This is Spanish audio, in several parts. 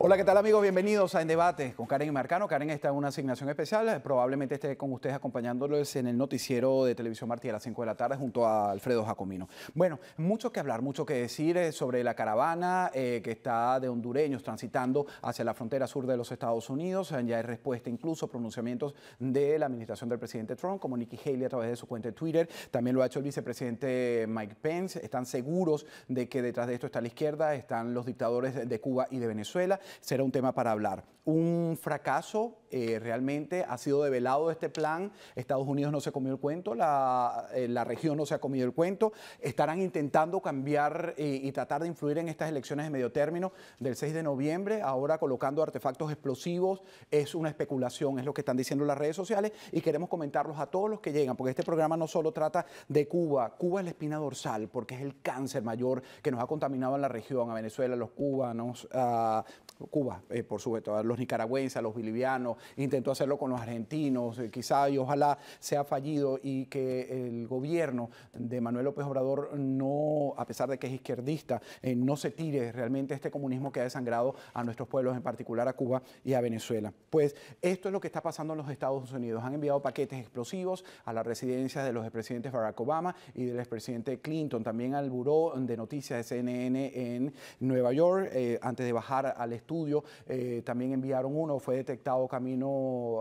Hola, ¿qué tal amigos? Bienvenidos a En Debate con Karen y Marcano. Karen está en una asignación especial. Probablemente esté con ustedes acompañándoles en el noticiero de Televisión Martí a las 5 de la tarde junto a Alfredo Jacomino. Bueno, mucho que hablar, mucho que decir eh, sobre la caravana eh, que está de hondureños transitando hacia la frontera sur de los Estados Unidos. Ya hay respuesta incluso pronunciamientos de la administración del presidente Trump, como Nikki Haley a través de su cuenta de Twitter. También lo ha hecho el vicepresidente Mike Pence. Están seguros de que detrás de esto está la izquierda, están los dictadores de Cuba y de Venezuela será un tema para hablar. Un fracaso eh, realmente ha sido develado este plan. Estados Unidos no se comió el cuento, la, eh, región no se ha comido el cuento. Estarán intentando cambiar eh, y tratar de influir en estas elecciones de medio término del 6 de noviembre, ahora colocando artefactos explosivos. Es una especulación, es lo que están diciendo las redes sociales y queremos comentarlos a todos los que llegan, porque este programa no solo trata de Cuba, Cuba es la espina dorsal, porque es el cáncer mayor que nos ha contaminado en la región, a Venezuela, a los cubanos, a, Cuba, eh, por supuesto, a los nicaragüenses, a los bolivianos, intentó hacerlo con los argentinos, eh, quizá y ojalá sea fallido y que el gobierno de Manuel López Obrador no, a pesar de que es izquierdista, eh, no se tire realmente este comunismo que ha desangrado a nuestros pueblos, en particular a Cuba y a Venezuela. Pues esto es lo que está pasando en los Estados Unidos. Han enviado paquetes explosivos a las residencias de los expresidentes Barack Obama y del expresidente Clinton, también al Buró de Noticias de CNN en Nueva York, antes de bajar al estado estudio. Eh, también enviaron uno, fue detectado camino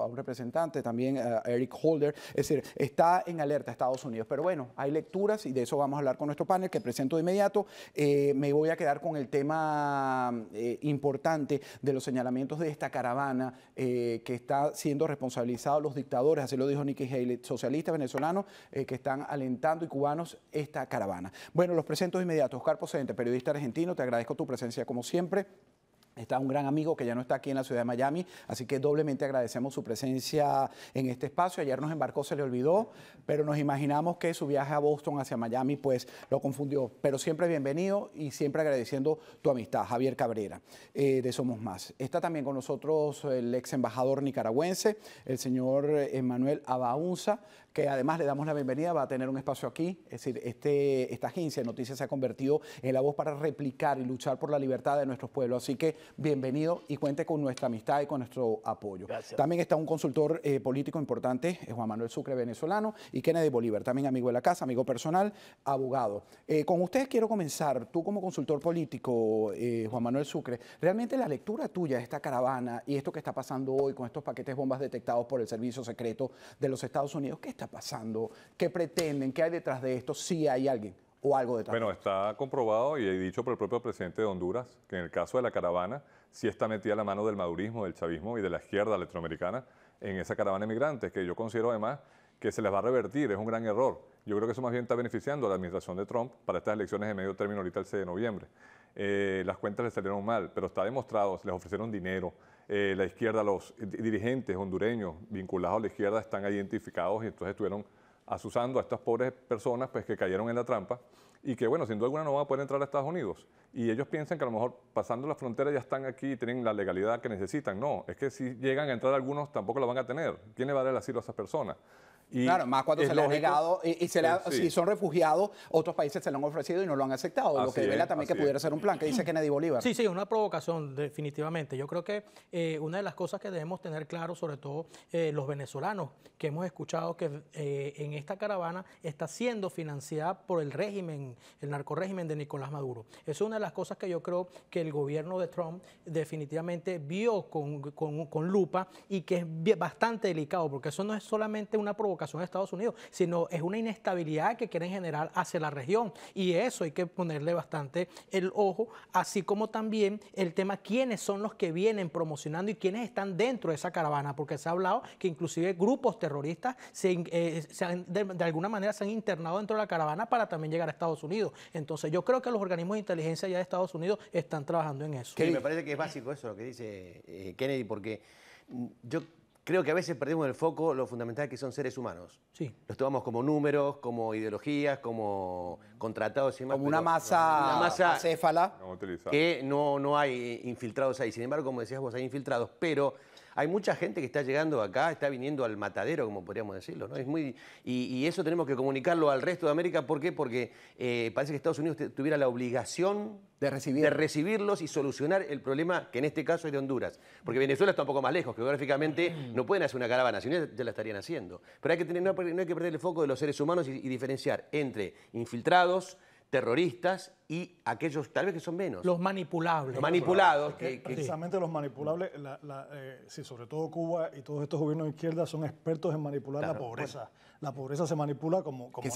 a un representante, también Eric Holder. Es decir, está en alerta Estados Unidos. Pero bueno, hay lecturas y de eso vamos a hablar con nuestro panel que presento de inmediato. Eh, me voy a quedar con el tema eh, importante de los señalamientos de esta caravana que está siendo responsabilizado los dictadores, así lo dijo Nikki Haley, socialistas venezolanos que están alentando y cubanos esta caravana. Bueno, los presento de inmediato. Oscar Pocente, periodista argentino, te agradezco tu presencia como siempre. Está un gran amigo que ya no está aquí en la ciudad de Miami, así que doblemente agradecemos su presencia en este espacio. Ayer nos embarcó, se le olvidó, pero nos imaginamos que su viaje a Boston hacia Miami pues lo confundió. Pero siempre bienvenido y siempre agradeciendo tu amistad, Javier Cabrera, eh, de Somos Más. Está también con nosotros el ex embajador nicaragüense, el señor Emanuel Abaunza, que además le damos la bienvenida, va a tener un espacio aquí. Es decir, este, esta agencia de noticias se ha convertido en la voz para replicar y luchar por la libertad de nuestros pueblos. Así que bienvenido y cuente con nuestra amistad y con nuestro apoyo. También está un consultor eh, político importante, Juan Manuel Sucre, venezolano, y Kennedy Bolívar, también amigo de la casa, amigo personal, abogado. Eh, con ustedes quiero comenzar. Tú como consultor político, eh, Juan Manuel Sucre, realmente la lectura tuya de esta caravana y esto que está pasando hoy con estos paquetes bombas detectados por el Servicio Secreto de los Estados Unidos, ¿qué está pasando? ¿Qué pretenden? ¿Qué hay detrás de esto? Si hay alguien o algo detrás. Bueno, está comprobado y he dicho por el propio presidente de Honduras que en el caso de la caravana sí está metida la mano del madurismo, del chavismo y de la izquierda latinoamericana en esa caravana de migrantes, que yo considero además que se les va a revertir, es un gran error. Yo creo que eso más bien está beneficiando a la administración de Trump para estas elecciones de medio término ahorita el 6 de noviembre. Eh, las cuentas le salieron mal, pero está demostrado, les ofrecieron dinero, eh, la izquierda, los dirigentes hondureños vinculados a la izquierda están identificados y entonces estuvieron asusando a estas pobres personas pues, que cayeron en la trampa y que, bueno, sin duda alguna no van a poder entrar a Estados Unidos. Y ellos piensan que a lo mejor pasando la frontera ya están aquí y tienen la legalidad que necesitan. No, es que si llegan a entrar algunos tampoco la van a tener. ¿Quién le va a dar el asilo a esas personas? claro, más cuando se le ha negado y, eh, si son refugiados, otros países se lo han ofrecido y no lo han aceptado. lo que revela también que pudiera ser un plan. que dice Kennedy Bolívar? Sí, sí, es una provocación, definitivamente. Yo creo que eh, una de las cosas que debemos tener claro, sobre todo eh, los venezolanos, que hemos escuchado que en esta caravana está siendo financiada por el régimen, el narcorégimen de Nicolás Maduro. Es una de las cosas que yo creo que el gobierno de Trump definitivamente vio con lupa y que es bastante delicado, porque eso no es solamente una provocación de Estados Unidos, sino es una inestabilidad que quieren generar hacia la región. Y eso hay que ponerle bastante el ojo, así como también el tema quiénes son los que vienen promocionando y quiénes están dentro de esa caravana, porque se ha hablado que inclusive grupos terroristas eh, de, alguna manera se han internado dentro de la caravana para también llegar a Estados Unidos. Entonces yo creo que los organismos de inteligencia ya de Estados Unidos están trabajando en eso. me parece que es básico eso lo que dice eh, Kennedy, porque yo creo que a veces perdemos el foco lo fundamental que son seres humanos. Sí. Los tomamos como números, como ideologías, como contratados y Como una masa, masa acéfala. Que no, no hay infiltrados ahí. Sin embargo, como decías vos, hay infiltrados, pero hay mucha gente que está llegando acá, está viniendo al matadero, como podríamos decirlo, ¿no? Es muy, y, eso tenemos que comunicarlo al resto de América. ¿Por qué? Porque eh, parece que Estados Unidos tuviera la obligación de, recibirlos y solucionar el problema que en este caso es de Honduras. Porque Venezuela está un poco más lejos, geográficamente no pueden hacer una caravana, si no ya la estarían haciendo. Pero hay que tener, no, hay que perder el foco de los seres humanos y diferenciar entre infiltrados, terroristas y aquellos tal vez que son menos. Los manipulables. Los manipulados. Que, precisamente los manipulables, eh, sobre todo Cuba y todos estos gobiernos de izquierda son expertos en manipular la pobreza. La pobreza se manipula como, que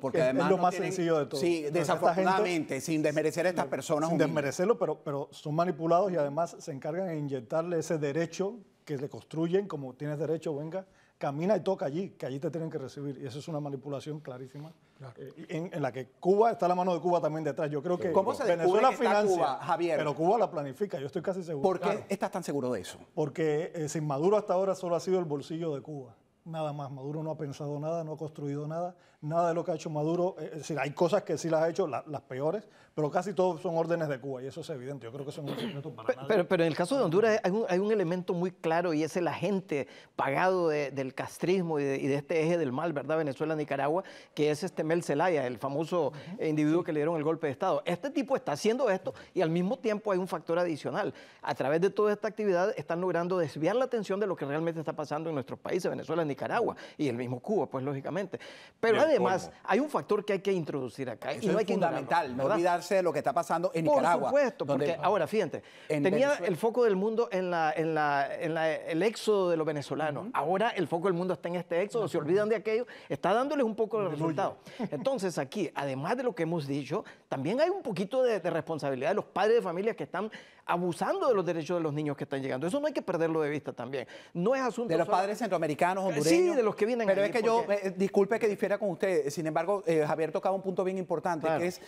porque además es lo más sencillo de todo. Sí, desafortunadamente, sin desmerecer a estas personas. Sin desmerecerlo, pero, pero son manipulados y además se encargan de inyectarle ese derecho que le construyen, como tienes derecho, venga, camina y toca allí, que allí te tienen que recibir. Y eso es una manipulación clarísima. Eh, en, la que Cuba, está la mano de Cuba también detrás. Yo creo que ¿Cómo se Venezuela financia, pero Cuba la planifica, yo estoy casi seguro. ¿Por qué estás tan seguro de eso? Porque eh, sin Maduro hasta ahora solo ha sido el bolsillo de Cuba. Nada más, Maduro no ha pensado nada, no ha construido nada, nada de lo que ha hecho Maduro, eh, es hay cosas que sí las ha hecho, las peores, pero casi todos son órdenes de Cuba y eso es evidente, yo creo que son un secreto para pero, Pero, en el caso de Honduras hay un, elemento muy claro y es el agente pagado del castrismo y de, este eje del mal, ¿verdad? Venezuela-Nicaragua, que es este Mel Zelaya, el famoso eh, individuo que le dieron el golpe de Estado. Este tipo está haciendo esto y al mismo tiempo hay un factor adicional. A través de toda esta actividad están logrando desviar la atención de lo que realmente está pasando en nuestros países, Venezuela, Nicaragua y el mismo Cuba, pues lógicamente. Pero además, hay un factor que hay que introducir acá. y es fundamental, no olvidarse de lo que está pasando en Nicaragua. Por supuesto, porque ahora fíjate, tenía el foco del mundo en, la, en, el éxodo de los venezolanos. Ahora el foco del mundo está en este éxodo, se olvidan de aquello, está dándoles un poco de resultado. Entonces, aquí, además de lo que hemos dicho, también hay un poquito de, responsabilidad de los padres de familias que están abusando de los derechos de los niños que están llegando. Eso no hay que perderlo de vista también. No es asunto... De los padres centroamericanos, eh, hondureños. Sí, de los que vienen Pero es que yo, eh, disculpe que difiera con ustedes. sin embargo, eh, Javier tocaba un punto bien importante, que es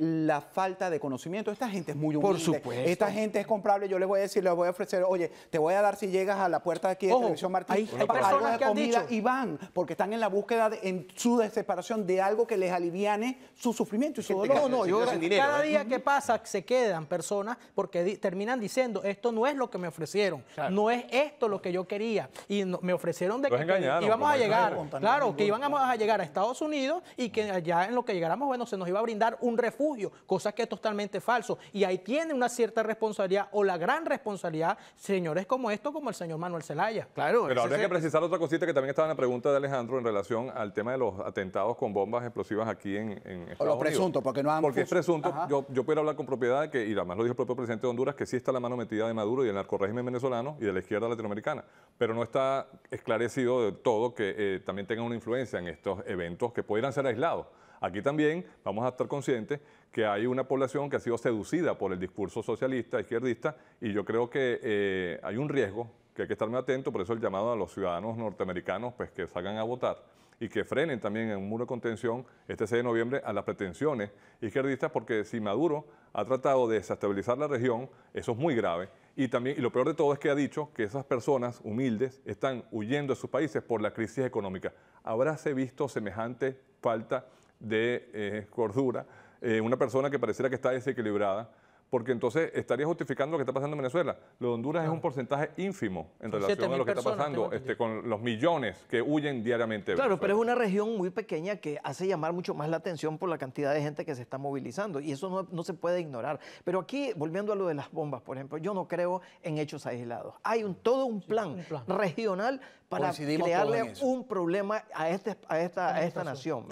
la falta de conocimiento. Esta gente es muy humilde. Por supuesto. Esta gente es comprable. Yo le voy a decir, le voy a ofrecer, oye, te voy a dar si llegas a la puerta de aquí de Televisión Martín, hay, que comida y van, porque están en la búsqueda, en su desesperación, de algo que les aliviane su sufrimiento y su dolor. No, no, yo, cada día que pasa se quedan personas porque terminan diciendo, esto no es lo que me ofrecieron, no es esto lo que yo quería. Y me ofrecieron de que, íbamos a llegar, claro, que íbamos a llegar a Estados Unidos y que allá en lo que llegáramos, bueno, se nos iba a brindar un refugio, cosa que es totalmente falso. Y ahí tiene una cierta responsabilidad o la gran responsabilidad señores como esto, como el señor Manuel Zelaya. Claro. Pero habría que precisar otra cosita que también estaba en la pregunta de Alejandro en relación al tema de los atentados con bombas explosivas aquí en, en o los presuntos, porque no han... Porque es presunto, yo, yo puedo hablar con propiedad, que, y además lo dijo el propio presidente de Honduras, que sí está la mano metida de Maduro y del régimen venezolano y de la izquierda latinoamericana, pero no está esclarecido de todo que eh, también tengan una influencia en estos eventos que pudieran ser aislados. Aquí también vamos a estar conscientes que hay una población que ha sido seducida por el discurso socialista, izquierdista, y yo creo que eh, hay un riesgo que hay que estar muy atento, por eso el llamado a los ciudadanos norteamericanos pues, que salgan a votar y que frenen también en un muro de contención este 6 de noviembre a las pretensiones izquierdistas, porque si Maduro ha tratado de desestabilizar la región, eso es muy grave. Y también, lo peor de todo es que ha dicho que esas personas humildes están huyendo de sus países por la crisis económica. Habráse visto semejante falta de eh, cordura, en una persona que pareciera que está desequilibrada, porque entonces estaría justificando lo que está pasando en Venezuela. Lo de Honduras es un porcentaje ínfimo en relación a lo que está pasando este, con los millones que huyen diariamente. Claro, pero es una región muy pequeña que hace llamar mucho más la atención por la cantidad de gente que se está movilizando y eso no, se puede ignorar. Pero aquí, volviendo a lo de las bombas, por ejemplo, yo no creo en hechos aislados. Hay todo un plan, regional para crearle un problema a, este, esta, nación.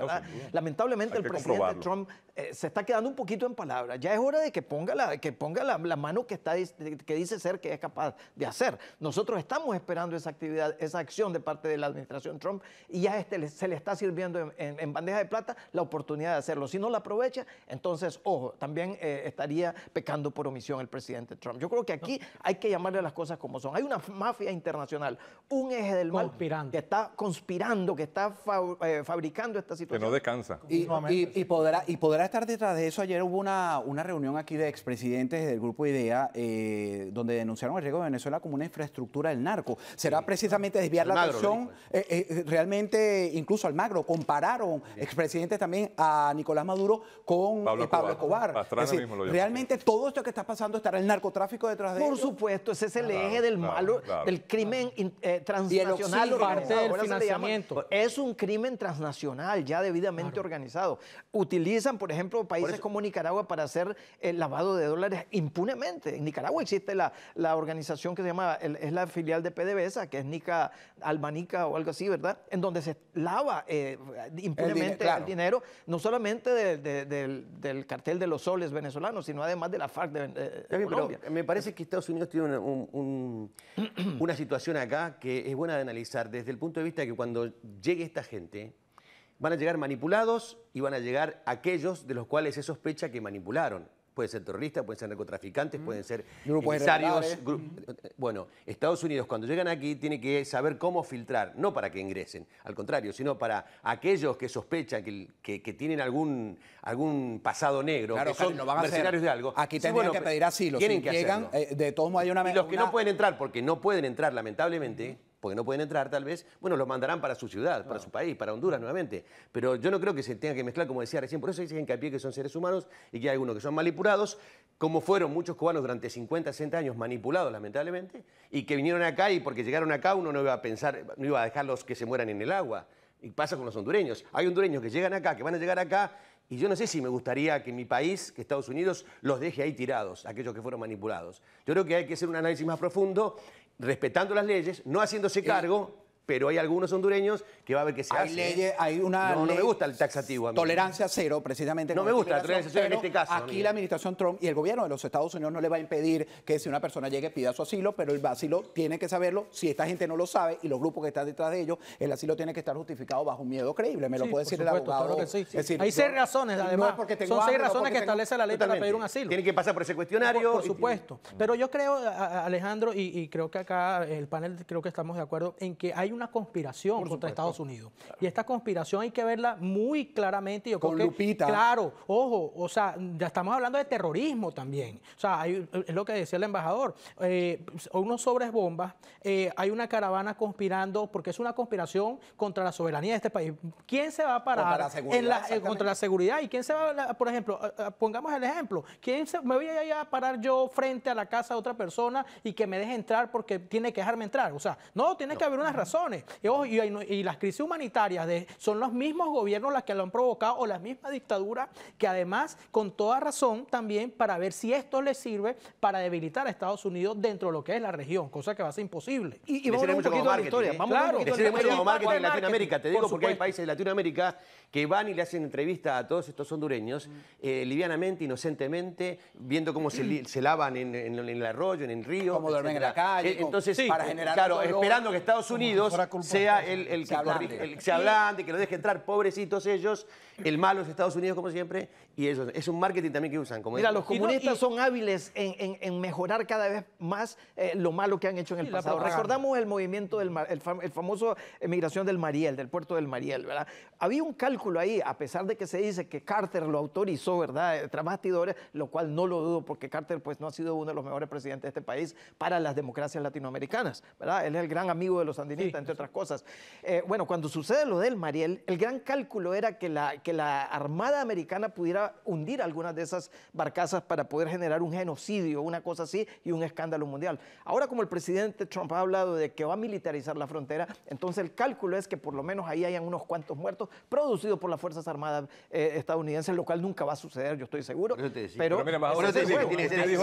Lamentablemente el presidente Trump eh, se está quedando un poquito en palabras. Ya es hora de que ponga la, que ponga la, mano que, está, que dice ser que es capaz de hacer. Nosotros estamos esperando esa actividad, esa acción de parte de la administración Trump y ya este, se le está sirviendo en, bandeja de plata la oportunidad de hacerlo. Si no la aprovecha, entonces, ojo, también eh, estaría pecando por omisión el presidente Trump. Yo creo que aquí hay que llamarle las cosas como son. Hay una mafia internacional, un eje del mal que está conspirando, que está eh, fabricando esta situación. Que no descansa. y podrá estar detrás de eso. Ayer hubo una, reunión aquí de expresidentes del Grupo IDEA eh, donde denunciaron el riesgo de Venezuela como una infraestructura del narco. ¿Será precisamente desviar la atención eh, eh, realmente incluso al magro? Compararon expresidentes también a Nicolás Maduro con Pablo, Escobar. realmente todo esto que está pasando estará el narcotráfico detrás de Por supuesto, ese es el eje del malo, del crimen transnacional el parte del financiamiento. Es un crimen transnacional ya debidamente organizado. Utilizan, por ejemplo, países como Nicaragua para hacer el lavado de dólares impunemente. En Nicaragua existe la, la organización que se llama, es la filial de PDVSA, que es Nica almanica o algo así, ¿verdad? En donde se lava eh, impunemente el, dinero, no solamente del, cartel de los soles venezolanos, sino además de la FARC de, me parece que Estados Unidos tiene una, una situación acá que es buena de analizar desde el punto de vista de que cuando llegue esta gente, Van a llegar manipulados y van a llegar aquellos de los cuales se sospecha que manipularon. Pueden ser terroristas, pueden ser narcotraficantes, mm. pueden ser empresarios. Mm. bueno, Estados Unidos cuando llegan aquí tiene que saber cómo filtrar, no para que ingresen, al contrario, sino para aquellos que sospechan que, que, tienen algún, algún pasado negro, son de algo. Aquí tienen que pedir asilo. que llegan, eh, de todos modos hay una... Y los que no pueden entrar, porque no pueden entrar lamentablemente porque no pueden entrar tal vez, bueno, los mandarán para su ciudad, para su país, para Honduras nuevamente. Pero yo no creo que se tenga que mezclar, como decía recién, por eso hay hincapié que son seres humanos y que hay algunos que son manipulados, como fueron muchos cubanos durante 50, 60 años manipulados, lamentablemente, y que vinieron acá y porque llegaron acá uno no iba a pensar, no iba a dejarlos que se mueran en el agua. Y pasa con los hondureños. Hay hondureños que llegan acá, que van a llegar acá, y yo no sé si me gustaría que mi país, que Estados Unidos, los deje ahí tirados, aquellos que fueron manipulados. Yo creo que hay que hacer un análisis más profundo respetando las leyes, no haciéndose cargo pero hay algunos hondureños que va a ver que se hay hace. ¿eh? hay una no, me gusta el taxativo. Tolerancia cero, precisamente. No me gusta la en este caso. Aquí la administración Trump y el gobierno de los Estados Unidos no le va a impedir que si una persona llegue pida su asilo, pero el asilo tiene que saberlo. Si esta gente no lo sabe y los grupos que están detrás de ellos, el asilo tiene que estar justificado bajo un miedo creíble. Me lo puede decir el abogado. hay seis razones, además. Son seis razones que establece la ley para pedir un asilo. Tiene que pasar por ese cuestionario. Por, supuesto. Pero yo creo, Alejandro, y creo que acá el panel creo que estamos de acuerdo en que hay una conspiración contra Estados Unidos. Y esta conspiración hay que verla muy claramente. Yo Con creo Lupita. claro, ojo, o sea, ya estamos hablando de terrorismo también. O sea, es lo que decía el embajador. Eh, unos sobres bombas, eh, hay una caravana conspirando porque es una conspiración contra la soberanía de este país. ¿Quién se va a parar contra la seguridad? Eh, ¿Y quién se va, a, por ejemplo, pongamos el ejemplo, ¿quién se, me voy a parar yo frente a la casa de otra persona y que me deje entrar porque tiene que dejarme entrar? O sea, no, tiene que haber una razón. Y, las crisis humanitarias son los mismos gobiernos las que lo han provocado o las mismas dictaduras que además, con toda razón, también para ver si esto les sirve para debilitar a Estados Unidos dentro de lo que es la región, cosa que va a ser imposible. Y, y vamos un poquito ¿eh? a la historia. Vamos ver un mucho como marketing en Latinoamérica. Te digo porque hay países de Latinoamérica que van y le hacen entrevista a todos estos hondureños, mm. eh, livianamente, inocentemente, viendo cómo se, mm. lavan en, el arroyo, en el río. duermen en la calle. Eh, entonces, para generar claro, esperando que Estados Unidos sea el, el, que, se ablande. de que que lo deje entrar, pobrecitos ellos, el malo es Estados Unidos como siempre, y eso es un marketing también que usan. Mira, los comunistas son hábiles en, en, mejorar cada vez más eh, lo malo que han hecho en el pasado. Recordamos el movimiento del el, famoso emigración del Mariel, del puerto del Mariel, ¿verdad? Había un cálculo ahí, a pesar de que se dice que Carter lo autorizó, ¿verdad? Eh, tras bastidores, lo cual no lo dudo porque Carter pues no ha sido uno de los mejores presidentes de este país para las democracias latinoamericanas, ¿verdad? Él es el gran amigo de los sandinistas, entre otras cosas. Eh, bueno, cuando sucede lo del Mariel, el gran cálculo era que la, que la Armada Americana pudiera hundir algunas de esas barcazas para poder generar un genocidio, una cosa así, y un escándalo mundial. Ahora, como el presidente Trump ha hablado de que va a militarizar la frontera, entonces el cálculo es que por lo menos ahí hayan unos cuantos muertos producidos por las Fuerzas Armadas eh, estadounidenses, lo cual nunca va a suceder, yo estoy seguro. Pero, ahora que es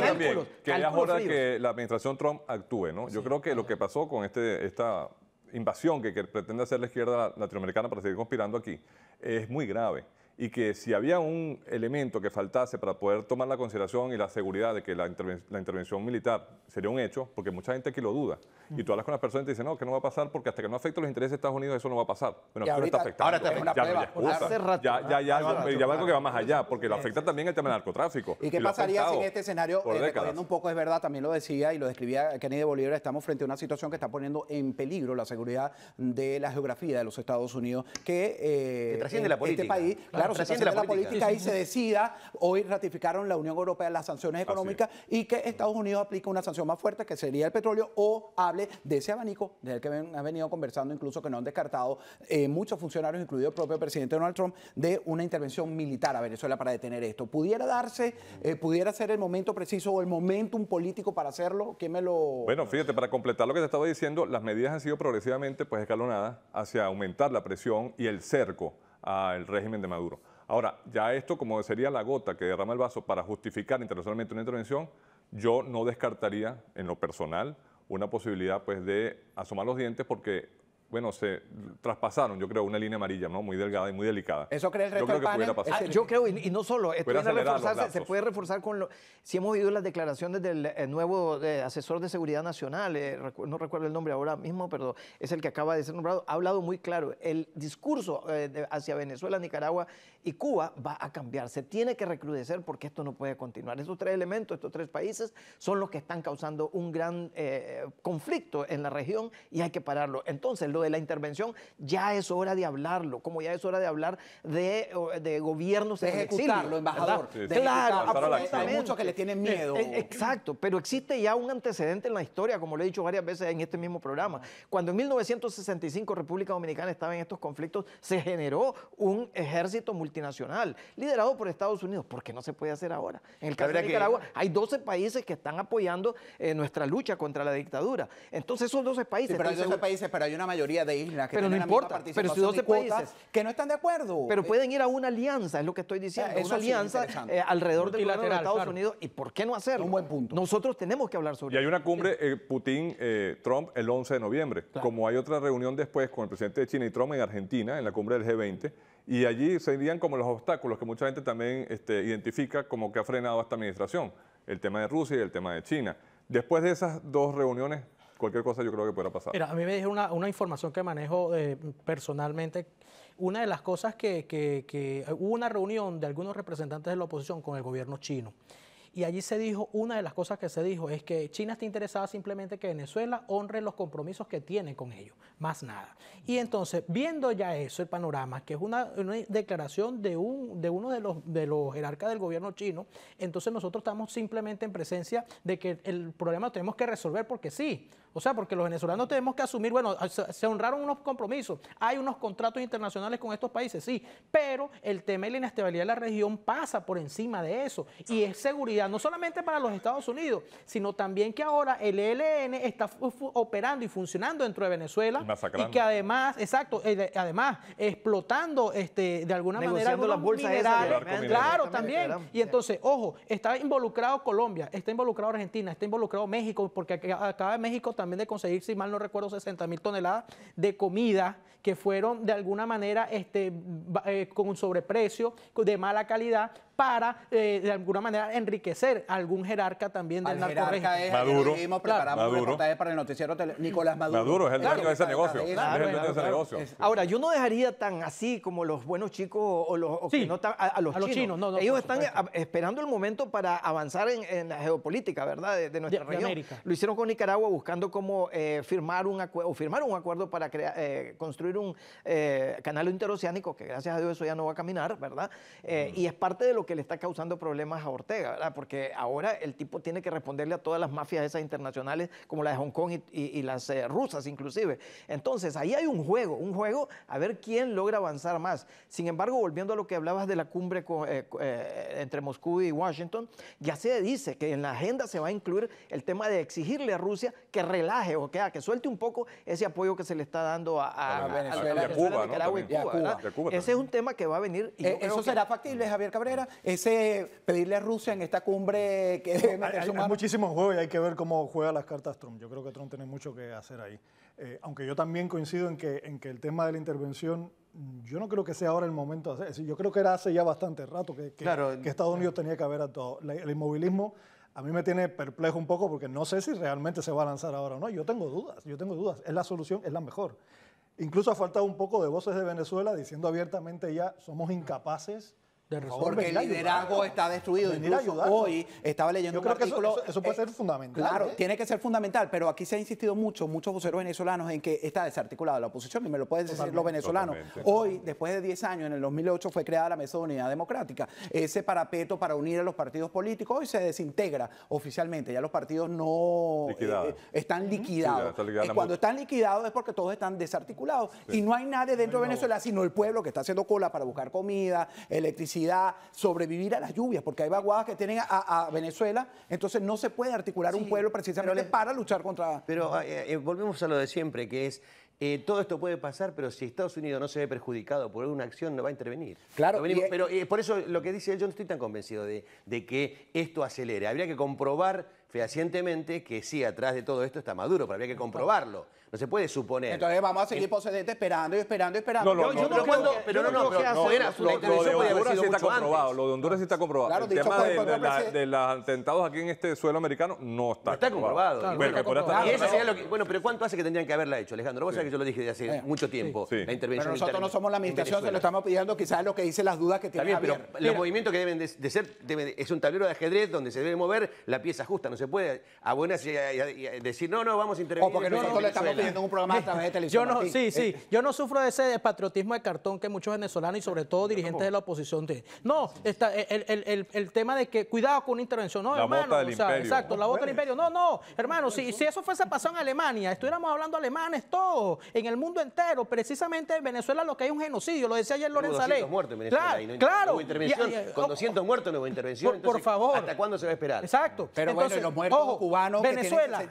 hora que la administración Trump actúe, ¿no? yo creo que lo que pasó con este, esta invasión que pretende hacer la izquierda latinoamericana para seguir conspirando aquí es muy grave y que si había un elemento que faltase para poder tomar la consideración y la seguridad de que la, la intervención militar sería un hecho, porque mucha gente aquí lo duda, mm. y tú hablas con las personas y te dicen, no, que no va a pasar porque hasta que no afecte los intereses de Estados Unidos eso no va a pasar. Bueno, está afectando. Ahora Ya, ya, ya, ya, algo, ya algo que va más allá, porque lo afecta también el tema del narcotráfico. ¿Y qué pasaría si en este escenario, eh, recorriendo un poco, es verdad, también lo decía y lo describía Kennedy de Bolívar, estamos frente a una situación que está poniendo en peligro la seguridad de la geografía de los Estados Unidos, que, eh, trasciende la este política. país, claro, claro, se la, política ahí se decida. Hoy ratificaron la Unión Europea las sanciones económicas y que Estados Unidos aplique una sanción más fuerte que sería el petróleo o hable de ese abanico del que han venido conversando, incluso que no han descartado eh, muchos funcionarios, incluido el propio presidente Donald Trump, de una intervención militar a Venezuela para detener esto. ¿Pudiera darse, eh, pudiera ser el momento preciso o el un político para hacerlo? ¿Quién me lo...? Bueno, fíjate, para completar lo que te estaba diciendo, las medidas han sido progresivamente pues escalonadas hacia aumentar la presión y el cerco al régimen de Maduro. Ahora, ya esto como sería la gota que derrama el vaso para justificar internacionalmente una intervención, yo no descartaría en lo personal una posibilidad pues de asomar los dientes porque bueno, se traspasaron, yo creo, una línea amarilla, ¿no? Muy delgada y muy delicada. Eso cree el resto Yo creo que pasar. Ah, yo creo, y, no solo, eh, se puede reforzar con lo, si hemos oído las declaraciones del eh, nuevo eh, asesor de seguridad nacional, no recuerdo el nombre ahora mismo, pero es el que acaba de ser nombrado, ha hablado muy claro, el discurso hacia Venezuela, Nicaragua y Cuba va a cambiar, se tiene que recrudecer porque esto no puede continuar. estos tres elementos, estos tres países son los que están causando un gran conflicto en la región y hay que pararlo. Entonces, lo de la intervención, ya es hora de hablarlo, como ya es hora de hablar de, de gobiernos de ejecutarlo, embajador. claro, Hay muchos que le tienen miedo. Eh, eh, exacto, pero existe ya un antecedente en la historia, como lo he dicho varias veces en este mismo programa. Cuando en 1965 República Dominicana estaba en estos conflictos, se generó un ejército multinacional liderado por Estados Unidos. porque no se puede hacer ahora? En el caso de Nicaragua, hay 12 países que están apoyando eh, nuestra lucha contra la dictadura. Entonces, esos 12 países. pero hay países, pero hay una mayoría de islas que pero no importa, pero si 12 países que no están de acuerdo. Pero pueden ir a una alianza, es lo que estoy diciendo, eh, esa una alianza eh, alrededor del gobierno de Estados Unidos y por qué no hacerlo. Un buen punto. Nosotros tenemos que hablar sobre Y hay una cumbre eh, Putin Trump el 11 de noviembre, como hay otra reunión después con el presidente de China y Trump en Argentina en la cumbre del G20 y allí se serían como los obstáculos que mucha gente también este, identifica como que ha frenado a esta administración, el tema de Rusia y el tema de China. Después de esas dos reuniones cualquier cosa yo creo que pueda pasar. Mira, a mí me dije una, información que manejo eh, personalmente. Una de las cosas que, eh, hubo una reunión de algunos representantes de la oposición con el gobierno chino. Y allí se dijo, una de las cosas que se dijo es que China está interesada simplemente que Venezuela honre los compromisos que tiene con ellos, más nada. Y entonces, viendo ya eso, el panorama, que es una, declaración de, un, de uno de los, de los jerarcas del gobierno chino, entonces nosotros estamos simplemente en presencia de que el problema lo tenemos que resolver porque sí. O sea, porque los venezolanos tenemos que asumir, bueno, ah, se honraron unos compromisos, hay unos contratos internacionales con estos países, sí, pero el tema de la inestabilidad de la región pasa por encima de eso y es seguridad, no solamente para los Estados Unidos, sino también que ahora el ELN está operando y funcionando dentro de Venezuela y, y que además, exacto, eh, además explotando este, de alguna Negociando manera las bolsas claro, también. Y entonces, ojo, está involucrado Colombia, está involucrado Argentina, está involucrado México, porque acá, en México también de conseguir, si mal no recuerdo, 60 mil toneladas de comida que fueron de alguna manera este, eh, con un sobreprecio, de mala calidad, para eh, de alguna manera enriquecer a algún jerarca también del narcotráfico Maduro. Maduro. Maduro. Maduro es el dueño de ese negocio. Ahora, yo no dejaría tan así como los buenos chicos o los a, los chinos. Ellos están eh, esperando el momento para avanzar en, la geopolítica, ¿verdad? De, nuestra región. Lo hicieron con Nicaragua buscando cómo firmar un acuerdo o firmar un acuerdo para construir un eh, canal interoceánico, que gracias a Dios eso ya no va a caminar, ¿verdad? Eh, y es parte de lo que le está causando problemas a Ortega, ¿verdad? Porque ahora el tipo tiene que responderle a todas las mafias esas internacionales, como la de Hong Kong y, las eh, rusas inclusive. Entonces, ahí hay un juego, un juego a ver quién logra avanzar más. Sin embargo, volviendo a lo que hablabas de la cumbre entre Moscú y Washington, ya se dice que en la agenda se va a incluir el tema de exigirle a Rusia que relaje o que, ah, que suelte un poco ese apoyo que se le está dando a, a, a, Venezuela, Ese es un tema que va a venir. E ¿Eso será factible, Javier Cabrera? Ese pedirle a Rusia en esta cumbre que debe meter hay, hay, muchísimos juegos y hay que ver cómo juega las cartas Trump. Yo creo que Trump tiene mucho que hacer ahí. Eh, aunque yo también coincido en que, en que el tema de la intervención yo no creo que sea ahora el momento de hacer. Yo creo que era hace ya bastante rato que, que Estados Unidos tenía que haber todo. El inmovilismo a mí me tiene perplejo un poco porque no sé si realmente se va a lanzar ahora o no. Yo tengo dudas, yo tengo dudas. Es la solución, es la mejor. Incluso ha faltado un poco de voces de Venezuela diciendo abiertamente ya somos incapaces porque el liderazgo está destruido. Incluso hoy estaba leyendo Que eso, puede eh, ser fundamental. Claro, ¿eh? tiene que ser fundamental, pero aquí se ha insistido mucho, muchos voceros venezolanos, en que está desarticulada la oposición, y me lo pueden decir los venezolanos. hoy, después de 10 años, en el 2008 fue creada la Mesa de Unidad Democrática, ese parapeto para unir a los partidos políticos, hoy se desintegra oficialmente. Ya los partidos no eh, están liquidados. cuando están liquidados es porque todos están desarticulados y no hay nadie dentro de Venezuela, sino el pueblo que está haciendo cola para buscar comida, electricidad sobrevivir a las lluvias, porque hay vaguadas que tienen a, Venezuela, entonces no se puede articular un pueblo precisamente para luchar contra... Pero eh, eh, volvemos a lo de siempre, que es... Eh, todo esto puede pasar, pero si Estados Unidos no se ve perjudicado por una acción, no va a intervenir. Claro. pero por eso lo que dice él, yo no estoy tan convencido de, de que esto acelere. Habría que comprobar fehacientemente que sí, atrás de todo esto está Maduro, pero habría que comprobarlo. No se puede suponer. Entonces vamos a seguir procedente esperando y esperando y esperando. No, no, yo, no, pero no, no, pero no, lo, de Honduras sí está comprobado, lo de Honduras sí está comprobado. Claro, el tema de, la, de, los atentados aquí en este suelo americano no está, está comprobado. comprobado. bueno, bueno, pero ¿cuánto hace que tendrían que haberla hecho, Alejandro? Vos sabés que yo lo dije de hace eh, mucho tiempo, sí. la intervención Pero nosotros no somos la administración, se lo estamos pidiendo quizás lo que dice las dudas que tiene pero los movimientos que deben de ser, es un tablero de ajedrez donde se debe mover la pieza justa, no se puede a decir, no, no, vamos a intervenir. O porque nosotros le estamos pidiendo un programa a través de televisión. Yo no, sí, eh. sí. Yo no sufro de ese patriotismo de cartón que muchos venezolanos y sobre todo dirigentes de la oposición tienen. No, el, el, el, tema de que cuidado con intervención. No, la hermano. del imperio. Exacto, la bota del imperio. No, no, hermano, si, si eso fuese pasado en Alemania, estuviéramos hablando alemanes todos, en el mundo entero. Precisamente en Venezuela lo que hay es un genocidio, lo decía ayer Lorenzo Salé. muertos en Venezuela. Claro, claro. con 200 muertos no hubo intervención. Por, favor. ¿Hasta cuándo se va a esperar? Exacto. Pero los muertos cubanos Venezuela.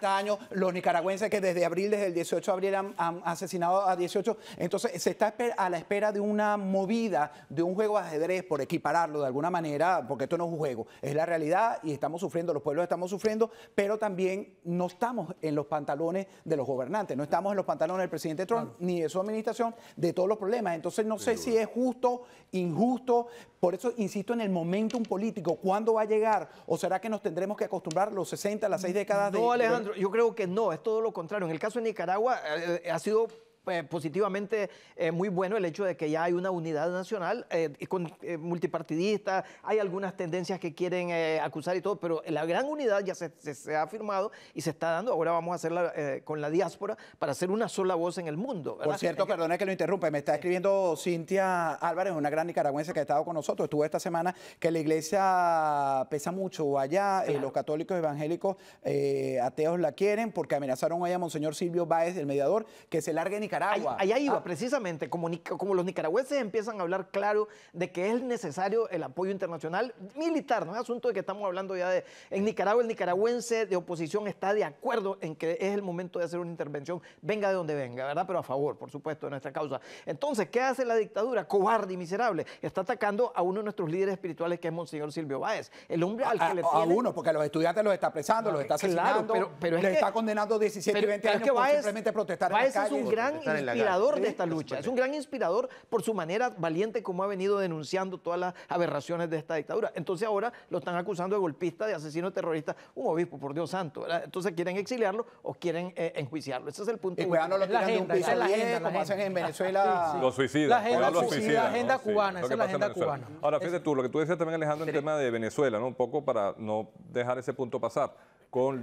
los nicaragüenses que desde abril, desde el 18 de abril han, asesinado a 18. Entonces, se está a la espera de una movida, de un juego de ajedrez, por equipararlo de alguna manera, porque esto no es un juego, es la realidad y estamos sufriendo, los pueblos estamos sufriendo, pero también no estamos en los pantalones de los gobernantes, no estamos en los pantalones del presidente Trump ni de su administración, de todos los problemas. Entonces, no sé si es justo, injusto, por eso insisto en el momento un político, ¿cuándo va a llegar? ¿O será que nos tendremos que acostumbrar los 60, las seis décadas de... No, Alejandro, yo creo que no, es todo lo contrario. En el caso de Nicaragua eh, eh, ha sido eh, positivamente eh, muy bueno el hecho de que ya hay una unidad nacional eh, con, multipartidista, hay algunas tendencias que quieren acusar y todo, pero la gran unidad ya se, ha firmado y se está dando. Ahora vamos a hacerla con la diáspora para hacer una sola voz en el mundo. Por cierto, perdone que lo interrumpe, me está escribiendo Cintia Álvarez, una gran nicaragüense que ha estado con nosotros. Estuvo esta semana que la iglesia pesa mucho allá, los católicos evangélicos ateos la quieren porque amenazaron allá a Monseñor Silvio Báez, el mediador, que se largue Nicaragua Allá, iba, ah. precisamente, como, los nicaragüenses empiezan a hablar claro de que es necesario el apoyo internacional militar, no es asunto de que estamos hablando ya de... En Nicaragua, el nicaragüense de oposición está de acuerdo en que es el momento de hacer una intervención, venga de donde venga, ¿verdad? Pero a favor, por supuesto, de nuestra causa. Entonces, ¿qué hace la dictadura? Cobarde y miserable. Está atacando a uno de nuestros líderes espirituales, que es Monseñor Silvio Báez, el hombre al que a, le a uno, porque a los estudiantes los está apresando, los está asesinando, pero, está condenando 17 y 20 años simplemente protestar la un gran es inspirador gran inspirador de esta lucha. Es un gran inspirador por su manera valiente como ha venido denunciando todas las aberraciones de esta dictadura. Entonces ahora lo están acusando de golpista, de asesino terrorista, un obispo, por Dios santo. Entonces quieren exiliarlo o quieren eh, enjuiciarlo. Ese es el punto. Y no lo tiran de un piso como hacen en Venezuela. Los suicidas. La agenda, cubana, esa es la agenda cubana. Ahora, fíjate tú, lo que tú decías también, Alejandro, en tema de Venezuela, ¿no? Un poco para no dejar ese punto pasar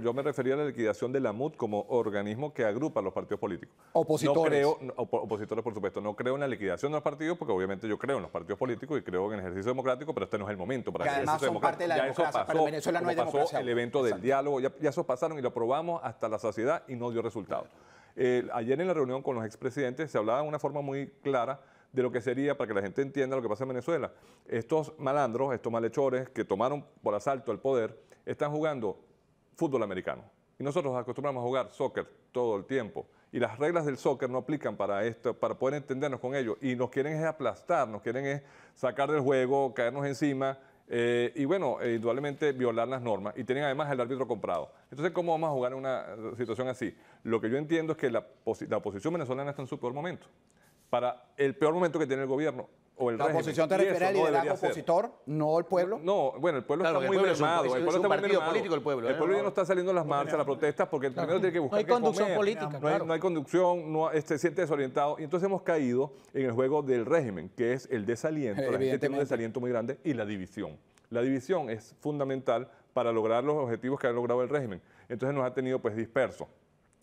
yo me refería a la liquidación de la MUD como organismo que agrupa a los partidos políticos. Opositores. creo, opositores, por supuesto. No creo en la liquidación de los partidos, porque obviamente yo creo en los partidos políticos y creo en el ejercicio democrático, pero este no es el momento para que el además son parte de la ya democracia, eso pasó, Venezuela no hay pasó el evento del diálogo, ya, eso pasaron y lo probamos hasta la saciedad y no dio resultado. Eh, ayer en la reunión con los expresidentes se hablaba de una forma muy clara de lo que sería, para que la gente entienda lo que pasa en Venezuela. Estos malandros, estos malhechores que tomaron por asalto el poder, están jugando fútbol americano. Y nosotros acostumbramos a jugar soccer todo el tiempo. Y las reglas del soccer no aplican para esto, para poder entendernos con ellos. Y nos quieren es aplastar, nos quieren es sacar del juego, caernos encima. Eh, y bueno, indudablemente violar las normas. Y tienen además el árbitro comprado. Entonces, ¿cómo vamos a jugar en una situación así? Lo que yo entiendo es que la, la oposición venezolana está en su peor momento. Para el peor momento que tiene el gobierno, o la oposición te refiere al liderazgo opositor, no el pueblo. No, bueno, el pueblo está muy mermado. El pueblo está político, el pueblo. El ¿eh? pueblo ya no está saliendo a las marchas, a las protestas, porque el primero tiene que buscar. No hay conducción política, no, hay, este, conducción, se siente desorientado. Y entonces hemos caído en el juego del régimen, que es el desaliento. La gente tiene un desaliento muy grande y la división. La división es fundamental para lograr los objetivos que ha logrado el régimen. Entonces nos ha tenido pues dispersos.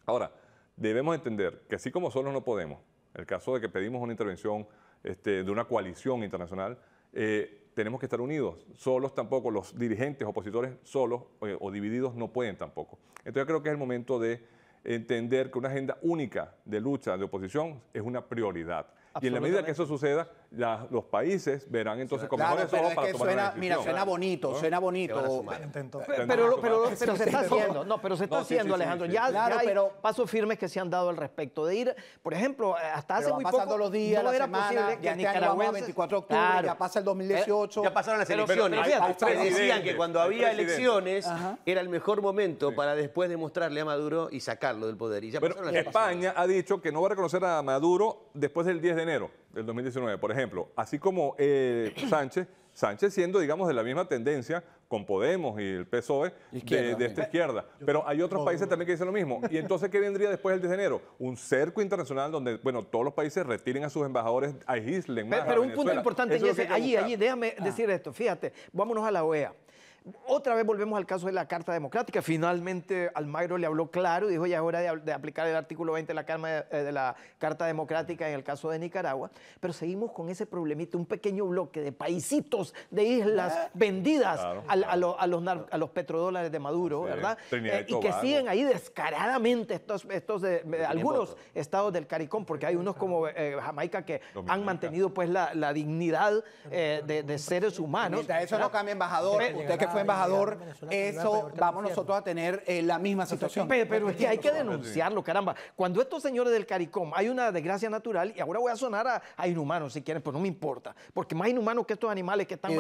Ahora, debemos entender que así como solos no podemos, el caso de que pedimos una intervención este, de una coalición internacional, eh, tenemos que estar unidos. Solos tampoco, los dirigentes opositores solos eh, o divididos no pueden tampoco. Entonces creo que es el momento de entender que una agenda única de lucha de oposición es una prioridad. Y en la medida que eso suceda, los países verán entonces como claro, pero es para suena, Mira, suena bonito, suena bonito. Pero, se está haciendo, no, pero se está haciendo, Alejandro. Ya, hay pero, pasos firmes que se han dado al respecto. De ir, por ejemplo, hasta hace muy poco, los días, no era posible que este Nicaragua 24 de octubre, ya pasa el 2018. Eh, ya pasaron las elecciones. decían que cuando había elecciones era el mejor momento para después demostrarle a Maduro y sacarlo del poder. España ha dicho que no va a reconocer a Maduro después del 10 de enero del 2019, por ejemplo, así como eh, Sánchez, Sánchez siendo, digamos, de la misma tendencia con Podemos y el PSOE de, de, esta izquierda. Pero hay otros países también que dicen lo mismo. ¿Y entonces qué vendría después el 10 de enero? Un cerco internacional donde, bueno, todos los países retiren a sus embajadores, a más. Pero, un punto importante, allí, allí, déjame ah. decir esto. Fíjate, vámonos a la OEA. Otra vez volvemos al caso de la Carta Democrática. Finalmente Almagro le habló claro, dijo ya es hora de, aplicar el artículo 20 eh, de la, Carta Democrática en el caso de Nicaragua, pero seguimos con ese problemita, un pequeño bloque de paisitos, de islas ah, vendidas a, los, petrodólares de Maduro, ¿verdad? Eh, y, que siguen ahí descaradamente estos, estos de, algunos estados del CARICOM, porque hay unos como eh, Jamaica que han mantenido pues la, dignidad de, seres humanos. eso no cambia embajador, usted que embajador, eso vamos nosotros a tener eh, la misma situación. Pero, es que hay que denunciarlo, caramba. Cuando estos señores del CARICOM hay una desgracia natural, y ahora voy a sonar a, inhumanos si quieren, pues no me importa, porque más inhumanos que estos animales que están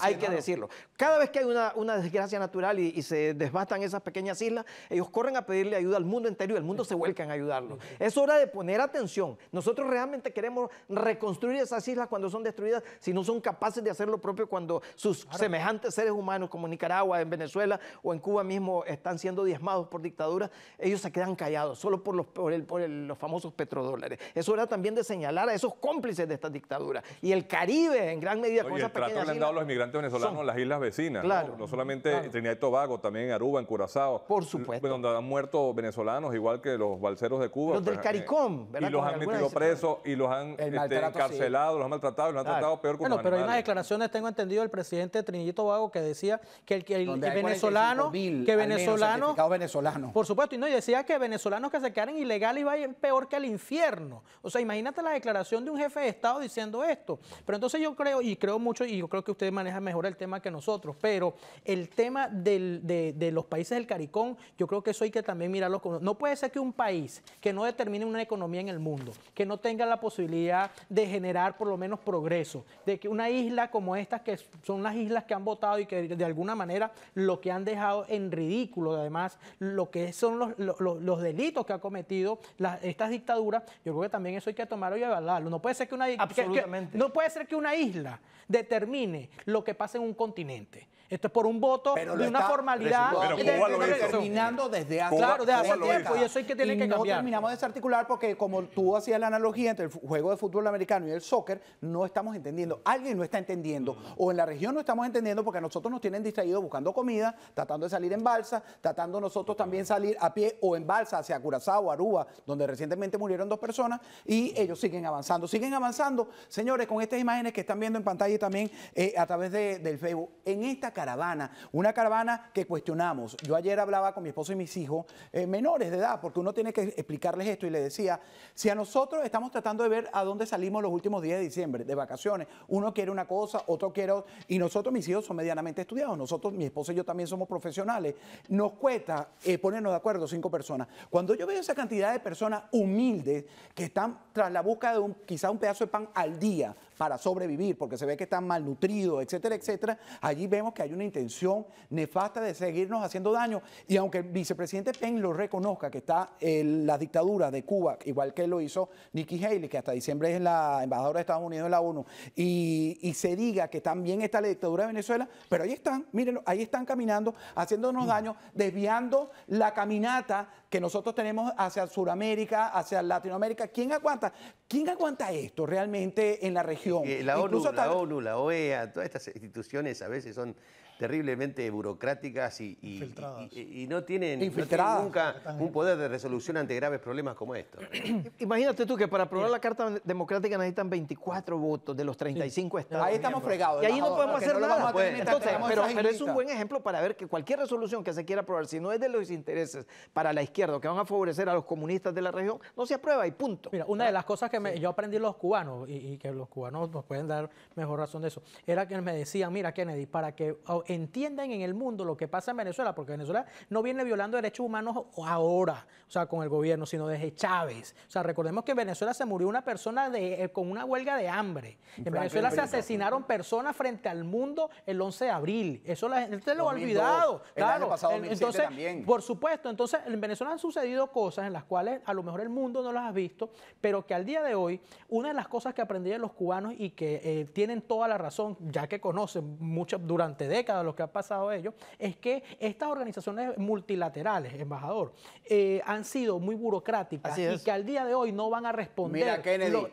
hay que decirlo. Cada vez que hay una, desgracia natural y, se desbastan esas pequeñas islas, ellos corren a pedirle ayuda al mundo entero y el mundo se vuelca a ayudarlos. Es hora de poner atención. Nosotros realmente queremos reconstruir esas islas cuando son destruidas, si no son capaces de hacer lo propio cuando sus semejantes seres humanos como Nicaragua, en Venezuela o en Cuba mismo están siendo diezmados por dictaduras, ellos se quedan callados solo por los, por el, por los famosos petrodólares. Eso era también de señalar a esos cómplices de estas dictaduras. Y el Caribe, en gran medida, con el trato le han dado los inmigrantes venezolanos en las islas vecinas. ¿no? solamente Trinidad y Tobago, también Aruba, en Curazao. Por supuesto. Pues, donde han muerto venezolanos, igual que los balseros de Cuba. Los del pues, CARICOM, eh, Y los han metido presos y los han encarcelado, los han maltratado, y los han tratado peor que Bueno, pero hay unas declaraciones, tengo entendido, del presidente Trinidad y Tobago que decía que el, venezolano, que venezolano, por supuesto, y no, y decía que venezolanos que se quedaran ilegales vayan peor que al infierno. O sea, imagínate la declaración de un jefe de Estado diciendo esto. Pero entonces yo creo, y creo mucho, y yo creo que usted maneja mejor el tema que nosotros, pero el tema de, los países del caricón yo creo que eso hay que también mirarlo. no puede ser que un país que no determine una economía en el mundo, que no tenga la posibilidad de generar por lo menos progreso, de que una isla como estas, que son las islas que han votado y que de alguna manera lo que han dejado en ridículo, además, lo que son los, delitos que ha cometido estas dictaduras, yo creo que también eso hay que tomarlo y evaluarlo. No puede ser que una, no puede ser que una isla determine lo que pasa en un continente. Esto es por un voto pero de una formalidad. Pero terminando desde hace, claro, desde hace tiempo. Y eso hay que tiene que cambiar. No terminamos de desarticular porque, como tú hacías la analogía entre el juego de fútbol americano y el soccer, no estamos entendiendo. Alguien no está entendiendo. O en la región no estamos entendiendo porque a nosotros nos tienen distraídos buscando comida, tratando de salir en balsa, tratando nosotros también salir a pie o en balsa hacia Curazao, Aruba, donde recientemente murieron dos personas. Y ellos siguen avanzando. Siguen avanzando, señores, con estas imágenes que están viendo en pantalla y también eh, a través del Facebook. En esta caravana, una caravana que cuestionamos. Yo ayer hablaba con mi esposo y mis hijos, eh, menores de edad, porque uno tiene que explicarles esto y le decía, si a nosotros estamos tratando de ver a dónde salimos los últimos días de diciembre, de vacaciones, uno quiere una cosa, otro quiere otra, y nosotros, mis hijos, son medianamente estudiados, nosotros, mi esposo y yo también somos profesionales, nos cuesta eh, ponernos de acuerdo cinco personas. Cuando yo veo esa cantidad de personas humildes que están tras la búsqueda de un, quizá un pedazo de pan al día, para sobrevivir, porque se ve que están malnutridos, etcétera, etcétera, allí vemos que hay una intención nefasta de seguirnos haciendo daño. Y aunque el vicepresidente Penn lo reconozca, que está en la dictadura de Cuba, igual que lo hizo Nikki Haley, que hasta diciembre es la embajadora de Estados Unidos en la ONU, y, se diga que también está la dictadura de Venezuela, pero ahí están, mírenlo, ahí están caminando, haciéndonos mm. daño, desviando la caminata que nosotros tenemos hacia Sudamérica, hacia Latinoamérica. ¿Quién aguanta? ¿Quién aguanta esto realmente en la región? Eh, la, ONU, la OEA, todas estas instituciones a veces son terriblemente burocráticas y, no, tienen, nunca un poder de resolución ante graves problemas como estos. Imagínate tú que para aprobar la Carta Democrática necesitan 24 votos de los 35 estados. Ahí estamos fregados. Y ahí no podemos hacer nada. pero, es un buen ejemplo para ver que cualquier resolución que se quiera aprobar, si no es de los intereses para la izquierda, que van a favorecer a los comunistas de la región, no se aprueba y punto. Mira, una de ¿Ah? las cosas que yo aprendí los cubanos, y, y que los cubanos nos pueden dar mejor razón de eso, era que me decían, mira Kennedy, para que entiendan en el mundo lo que pasa en Venezuela, porque Venezuela no viene violando derechos humanos ahora, o sea, con el gobierno, sino desde Chávez. O sea, recordemos que en Venezuela se murió una persona eh, con una huelga de hambre. En Venezuela se asesinaron personas frente al mundo el 11 de abril. Eso la gente lo ha olvidado. El claro. Año pasado, también. por supuesto, entonces en Venezuela han sucedido cosas en las cuales a lo mejor el mundo no las ha visto, pero que al día de hoy, una de las cosas que aprendían los cubanos y que eh, tienen toda la razón, ya que conocen mucho durante décadas, de lo que ha pasado ellos, es que estas organizaciones multilaterales, embajador, eh, han sido muy burocráticas y que al día de hoy no van a responder.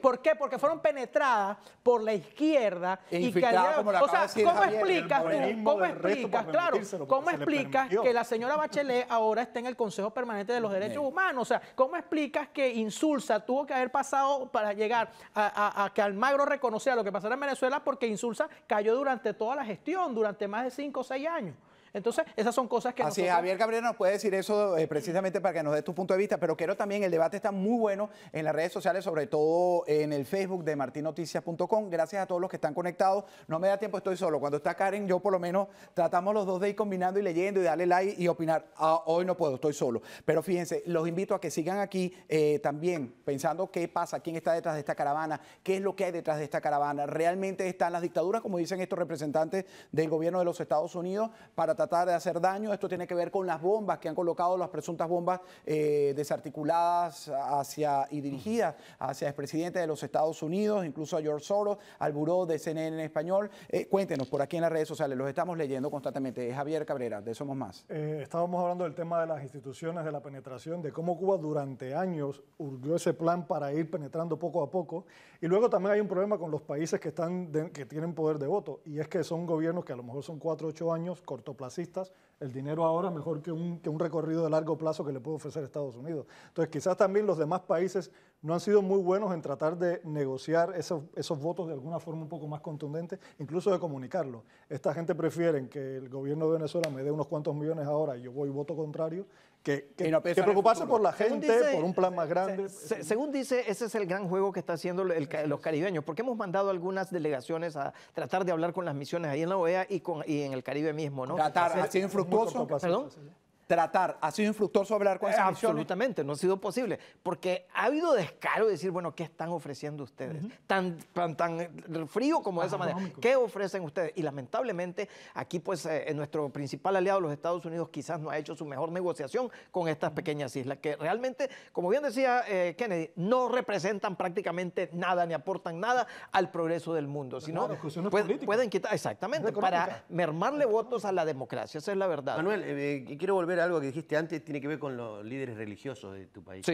¿Por qué? Porque fueron penetradas por la izquierda y que al día ¿cómo explicas, ¿cómo explicas, claro, cómo explicas que la señora Bachelet ahora esté en el Consejo Permanente de los Derechos Humanos? O sea, ¿cómo explicas que Insulsa tuvo que haber pasado para llegar a, a que Almagro reconociera lo que pasara en Venezuela porque Insulsa cayó durante toda la gestión, durante más de 5 o 6 años. Entonces, esas son cosas que... Así es, Javier Cabrera nos puede decir eso eh, precisamente para que nos dé tu punto de vista, pero quiero también, el debate está muy bueno en las redes sociales, sobre todo en el Facebook de martinoticias.com. Gracias a todos los que están conectados. No me da tiempo, estoy solo. Cuando está Karen, yo por lo menos tratamos los dos de ir combinando y leyendo y darle like y opinar. Ah, hoy no puedo, estoy solo. Pero fíjense, los invito a que sigan aquí eh, también pensando qué pasa, quién está detrás de esta caravana, qué es lo que hay detrás de esta caravana. ¿Realmente están las dictaduras, como dicen estos representantes del gobierno de los Estados Unidos, para tratar de hacer daño. Esto tiene que ver con las bombas que han colocado, las presuntas bombas eh, desarticuladas hacia y dirigidas hacia presidente de los Estados Unidos, incluso a George Soros, al buró de CNN en español. Eh, cuéntenos por aquí en las redes sociales, los estamos leyendo constantemente. Javier Cabrera, de Somos Más. Eh, estábamos hablando del tema de las instituciones, de la penetración, de cómo Cuba durante años urgió ese plan para ir penetrando poco a poco. Y luego también hay un problema con los países que, están que tienen poder de voto, y es que son gobiernos que a lo mejor son 4 o 8 años plazo el dinero ahora mejor que un, recorrido de largo plazo que le puede ofrecer Estados Unidos. Entonces, quizás también los demás países no han sido muy buenos en tratar de negociar esos, esos votos de alguna forma un poco más contundente, incluso de comunicarlo. Esta gente prefiere que el gobierno de Venezuela me dé unos cuantos millones ahora y yo voy voto contrario, que, preocuparse por la gente, por un plan más grande. Pues, según dice, ese es el gran juego que está haciendo los caribeños, porque hemos mandado algunas delegaciones a tratar de hablar con las misiones ahí en la OEA y, con, y en el Caribe mismo, ¿no? Qatar ha sido infructuoso. Perdón tratar. ¿Ha sido infructuoso hablar con eh, esa Absolutamente, no ha sido posible. Porque ha habido descaro de decir, bueno, ¿qué están ofreciendo ustedes? tan, tan, frío como de esa manera. ¿Qué ofrecen ustedes? Y lamentablemente, aquí, pues, eh, nuestro principal aliado, los Estados Unidos, quizás no ha hecho su mejor negociación con estas pequeñas islas, que realmente, como bien decía eh, Kennedy, no representan prácticamente nada ni aportan nada al progreso del mundo. Sino pueden quitar, exactamente, para mermarle votos a la democracia. Esa es la verdad. Manuel, quiero volver a algo que dijiste antes, tiene que ver con los líderes religiosos de tu país.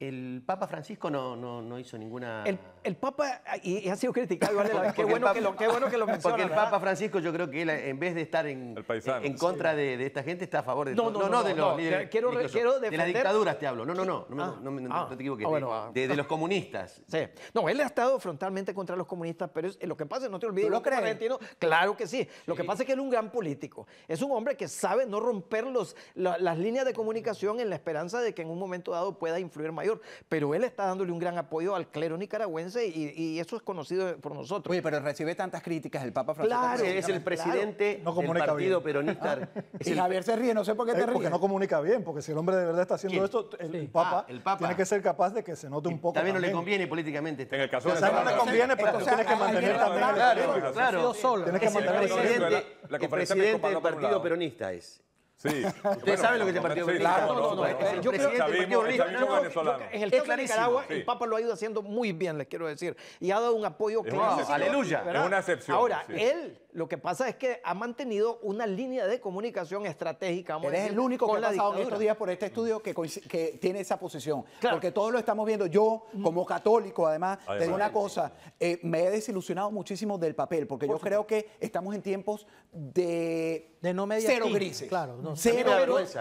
El Papa Francisco no, no, no hizo ninguna. El, el Papa, y, ha sido criticado la Qué, bueno que lo, qué bueno que lo Porque el Papa Francisco, yo creo que él, en vez de estar en, en contra de, de, esta gente, está a favor de. No, no, no, de los las dictaduras te hablo. No, no, no. No, ah. ah. te equivoques. Ah, de, los comunistas. Sí. No, él ha estado frontalmente contra los comunistas, pero es, eh, lo que pasa, no te olvides. ¿Lo crees? Claro que sí. Lo que pasa es que él es un gran político. Es un hombre que sabe no romper los, las líneas de comunicación en la esperanza de que en un momento dado pueda influir mayor pero él está dándole un gran apoyo al clero nicaragüense y, eso es conocido por nosotros. Oye, pero recibe tantas críticas el Papa Francisco. Claro, es el presidente del partido peronista. Ah. y Javier se ríe, no sé por qué eh, te ríe, Porque no comunica bien, porque si el hombre de verdad está haciendo esto, ah, el, Papa, tiene que ser capaz de que se note un poco. También, no le conviene políticamente. Este en el caso no le conviene, pero tienes que mantener también. Claro, claro. Tienes que mantener el presidente del partido peronista es Sí. Usted sabe lo que es el Partido Bolivariano. Claro, no, no, El presidente del Partido Bolivariano. En el caso de Nicaragua, el Papa lo ha ido haciendo muy bien, les quiero decir. Y ha dado un apoyo claro. Aleluya. Es una excepción. Ahora, él lo que pasa es que ha mantenido una línea de comunicación estratégica. Él Eres el único que ha pasado en estos días por este estudio que, tiene esa posición. Porque todos lo estamos viendo. Yo, como católico, además, tengo una cosa. Eh, me he desilusionado muchísimo del papel, porque yo creo que estamos en tiempos de, no cero grises. Claro, Cero,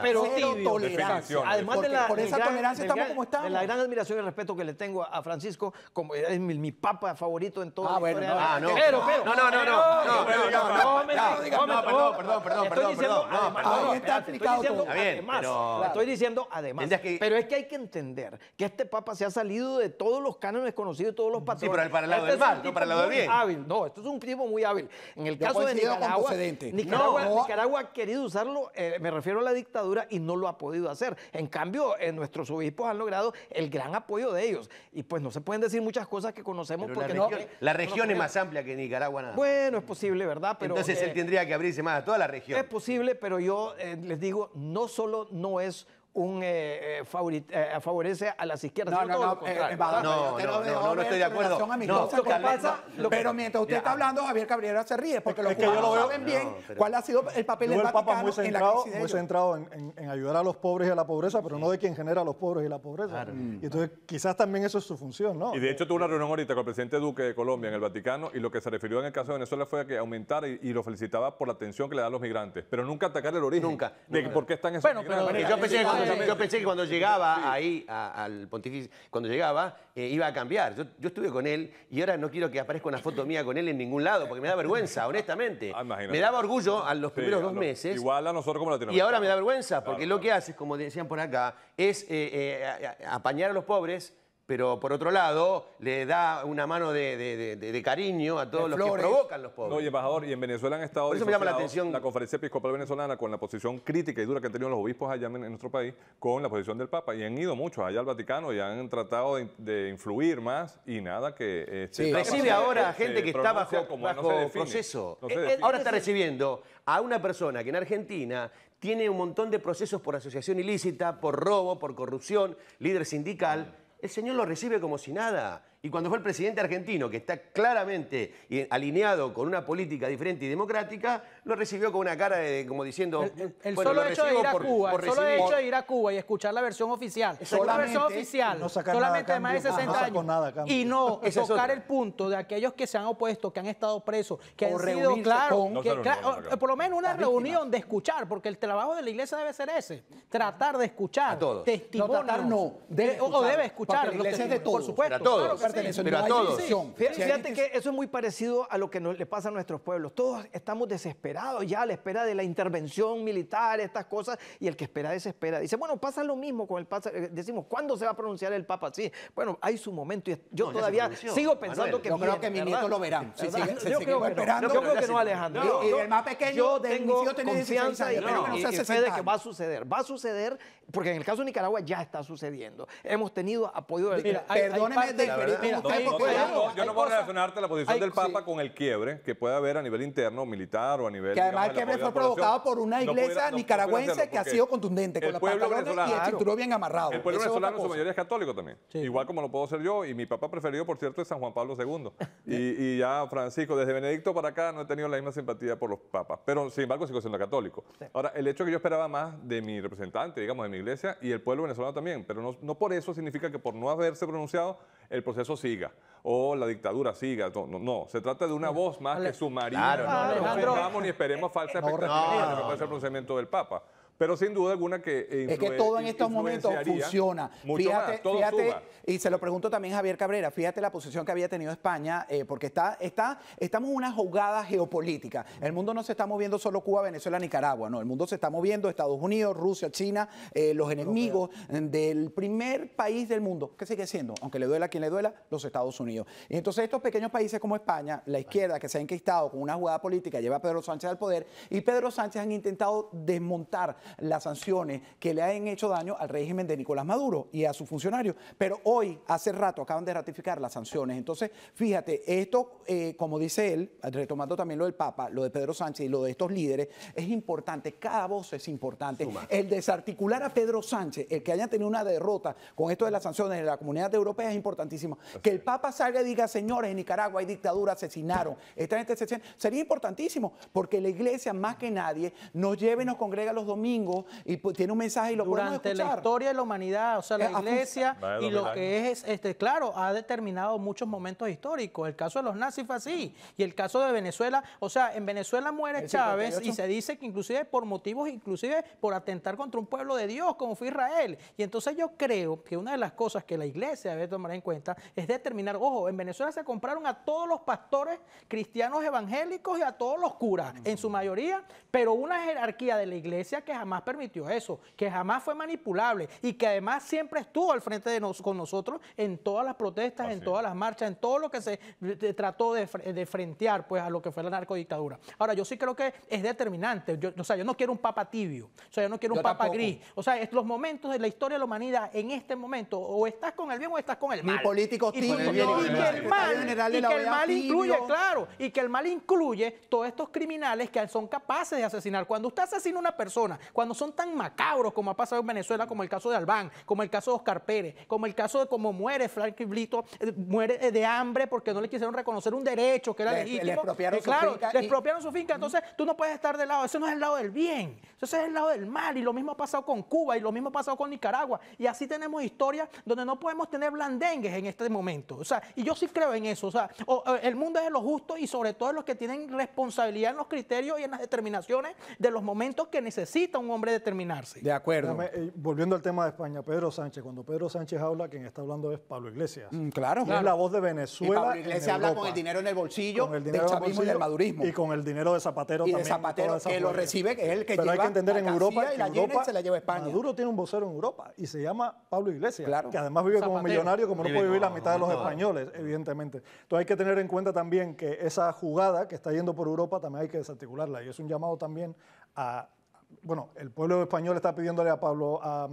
pero, tolerancia. Además de la, esa tolerancia estamos como estamos. De la gran admiración y respeto que le tengo a Francisco, como es mi, papa favorito en todo la no, no, no, no no, perdón, perdón, perdón, estoy diciendo, perdón, Además, pero, estoy diciendo además, pero es que hay que entender que este papa se ha salido de todos los cánones conocidos, todos los patrones. Sí, pero para el lado este del mal, no para el lado del bien. no, esto es un tipo muy hábil. En el caso de Nicaragua, Nicaragua, ha querido usarlo, eh, me refiero a la dictadura y no lo ha podido hacer. En cambio, eh, nuestros obispos han logrado el gran apoyo de ellos y pues no se pueden decir muchas cosas que conocemos porque la región, no, la región es más amplia que Nicaragua nada. Bueno, es posible entonces él eh, tendría que abrirse más a toda la región. Es posible, pero yo eh, les digo, no solo no es un eh, eh, eh, favorece a las izquierdas. No, no, no, no, estoy de acuerdo. que pasa, pero mientras usted está hablando, Javier Cabrera se ríe, porque los lo veo. bien cuál ha sido el papel del Papa muy centrado, en la en, ayudar a los pobres y a la pobreza, pero no de quien genera a los pobres y la pobreza. Y mm. entonces quizás también eso es su función, ¿no? Y de hecho tuvo una reunión ahorita con el presidente Duque de Colombia en el Vaticano y lo que se refirió en el caso de Venezuela fue a que aumentara y, lo felicitaba por la atención que le dan los migrantes, pero nunca atacar el origen. Nunca. De por qué están esos bueno, Pero, yo yo, pensé que cuando llegaba ahí al pontífice cuando llegaba, eh, iba a cambiar. Yo, estuve con él y ahora no quiero que aparezca una foto mía con él en ningún lado, porque me da vergüenza, honestamente. Ah, me daba orgullo a los primeros dos meses. Igual a nosotros como latinoamericanos. Y ahora me da vergüenza, porque lo que haces, como decían por acá, es eh, eh, apañar a los pobres pero por otro lado le da una mano de, cariño a todos los que provocan los pobres. No, y embajador, y en Venezuela han estado... la atención... La conferencia episcopal venezolana con la posición crítica y dura que han tenido los obispos allá en, nuestro país con la posición del Papa. Y han ido muchos allá al Vaticano y han tratado de, influir más y nada que... Este, Recibe ahora a gente que está bajo, proceso. Eh, eh, ahora está recibiendo a una persona que en Argentina tiene un montón de procesos por asociación ilícita, por robo, por corrupción, líder sindical el Señor lo recibe como si nada. Y cuando fue el presidente argentino, que está claramente alineado con una política diferente y democrática, lo recibió con una cara de, como diciendo... El, solo hecho de ir a Cuba, el solo hecho de ir a Cuba y escuchar la versión oficial, la oficial, solamente de más de 60 ah, años, y no enfocar tocar el punto de aquellos que se han opuesto, que han estado presos, que han sido, por lo menos una reunión de escuchar, porque el trabajo de la iglesia debe ser ese, tratar de escuchar, testimonios. No, debe o, debe escuchar, por supuesto. Fíjate, que eso es muy parecido a lo que le pasa a nuestros pueblos. Todos estamos desesperados ya a la espera de la intervención militar, estas cosas, y el que espera desespera. Dice, bueno, pasa lo mismo con el pasa. Eh, decimos, ¿cuándo se va a pronunciar el Papa? Sí, bueno, hay su momento. Y yo todavía sigo pensando que. creo que mis nietos lo verán. yo, esperando. yo que no, Alejandro. el más pequeño tengo confianza y, y, que va a suceder. Va a suceder porque en el caso de Nicaragua ya está sucediendo. Hemos tenido apoyo del... perdóneme de yo, no, a relacionarte la posición del Papa con el quiebre que puede haber a nivel interno, militar o a nivel... Que además el quiebre fue provocado por una iglesia nicaragüense que ha sido contundente, con la población, el bien amarrado. El pueblo venezolano en su mayoría es católico también. Igual como lo puedo ser yo, y mi Papa preferido, por cierto, es San Juan Pablo II. y, y ya Francisco, desde Benedicto para acá, no he tenido la misma simpatía por los papas. Pero, sin embargo, sigo siendo católico. Ahora, el hecho que yo esperaba más de mi representante, digamos, de mi iglesia y el pueblo venezolano también, pero no, por eso significa que por no haberse pronunciado el proceso siga o la dictadura siga. No, no, se trata de una voz más que sumaría. no, no, ni esperemos falsa expectativa de puede ser pronunciamiento del Papa pero sin duda alguna que... Eh, es que todo en estos momentos funciona. fíjate, fíjate y se lo pregunto también Javier Cabrera, fíjate la posición que había tenido España, eh, porque está, está, estamos en una jugada geopolítica. El mundo no se está moviendo solo Cuba, Venezuela, Nicaragua, no, el mundo se está moviendo Estados Unidos, Rusia, China, eh, los enemigos del primer país del mundo, que sigue siendo, aunque le duela a quien le duela, los Estados Unidos. Y entonces estos pequeños países como España, la izquierda que se ha enquistado con una jugada política, lleva a Pedro Sánchez al poder y Pedro Sánchez han intentado desmontar las sanciones que le han hecho daño al régimen de Nicolás Maduro y a sus funcionarios. Pero hoy, hace rato, acaban de ratificar las sanciones. Entonces, fíjate, esto, eh, como dice él, retomando también lo del Papa, lo de Pedro Sánchez y lo de estos líderes, es importante, cada voz es importante. El desarticular a Pedro Sánchez, el que haya tenido una derrota con esto de las sanciones en la comunidad europea es importantísimo. que el Papa salga y diga, señores, en Nicaragua hay dictadura, asesinaron, esta gente se... Sería importantísimo, porque la iglesia, más que nadie, nos lleve y nos congrega los domingos y tiene un mensaje y lo Durante la historia de la humanidad, o sea, la eh, iglesia y lo que es, este, claro, ha determinado muchos momentos históricos. El caso de los nazis fue y el caso de Venezuela, o sea, en Venezuela muere Chávez y se dice que inclusive por motivos, inclusive por atentar contra un pueblo de Dios como fue Israel. Y entonces yo creo que una de las cosas que la iglesia debe tomar en cuenta es determinar, ojo, en Venezuela se compraron a todos los pastores cristianos evangélicos y a todos los curas, en su mayoría, pero una jerarquía de la iglesia que jamás más permitió eso, que jamás fue manipulable y que además siempre estuvo al frente de con nosotros en todas las protestas, en todas las marchas, en todo lo que se trató de, frentear pues, a lo que fue la narcodictadura. Ahora, yo sí creo que es determinante. Yo, o sea, yo no quiero un papa tibio, o sea, yo no quiero un papa gris. O sea, estos los momentos de la historia de la humanidad en este momento, o estás con el bien o estás con el mal. políticos Y, mal, y que el mal incluye, claro, y que el mal incluye todos estos criminales que son capaces de asesinar. Cuando usted asesina a una persona cuando son tan macabros como ha pasado en Venezuela, como el caso de Albán, como el caso de Oscar Pérez, como el caso de cómo muere Frank Blito, eh, muere eh, de hambre porque no le quisieron reconocer un derecho que era legítimo. Eh, le expropiaron su finca. su finca. Entonces, tú no puedes estar de lado. Ese no es el lado del bien. Ese es el lado del mal. Y lo mismo ha pasado con Cuba y lo mismo ha pasado con Nicaragua. Y así tenemos historias donde no podemos tener blandengues en este momento. O sea, y yo sí creo en eso. O sea, el mundo es de los justos y sobre todo de los que tienen responsabilidad en los criterios y en las determinaciones de los momentos que necesitan un hombre determinarse. De acuerdo. Eh, volviendo al tema de España, Pedro Sánchez, cuando Pedro Sánchez habla, quien está hablando es Pablo Iglesias. Mm, claro. Es la voz de Venezuela. Y Pablo Iglesias habla con el dinero en el bolsillo, del chavismo y del madurismo. Y con el dinero de Zapatero y también. Zapatero, que lo recibe, que es el que Pero hay que entender en Europa, y la Europa, se la lleva a España. Maduro tiene un vocero en Europa y se llama Pablo Iglesias, claro. que además vive como millonario, como no puede vivir la mitad de los españoles, evidentemente. Entonces hay que tener en cuenta también que esa jugada que está yendo por Europa también hay que desarticularla y es un llamado también a bueno, el pueblo español está pidiéndole a Pablo, a,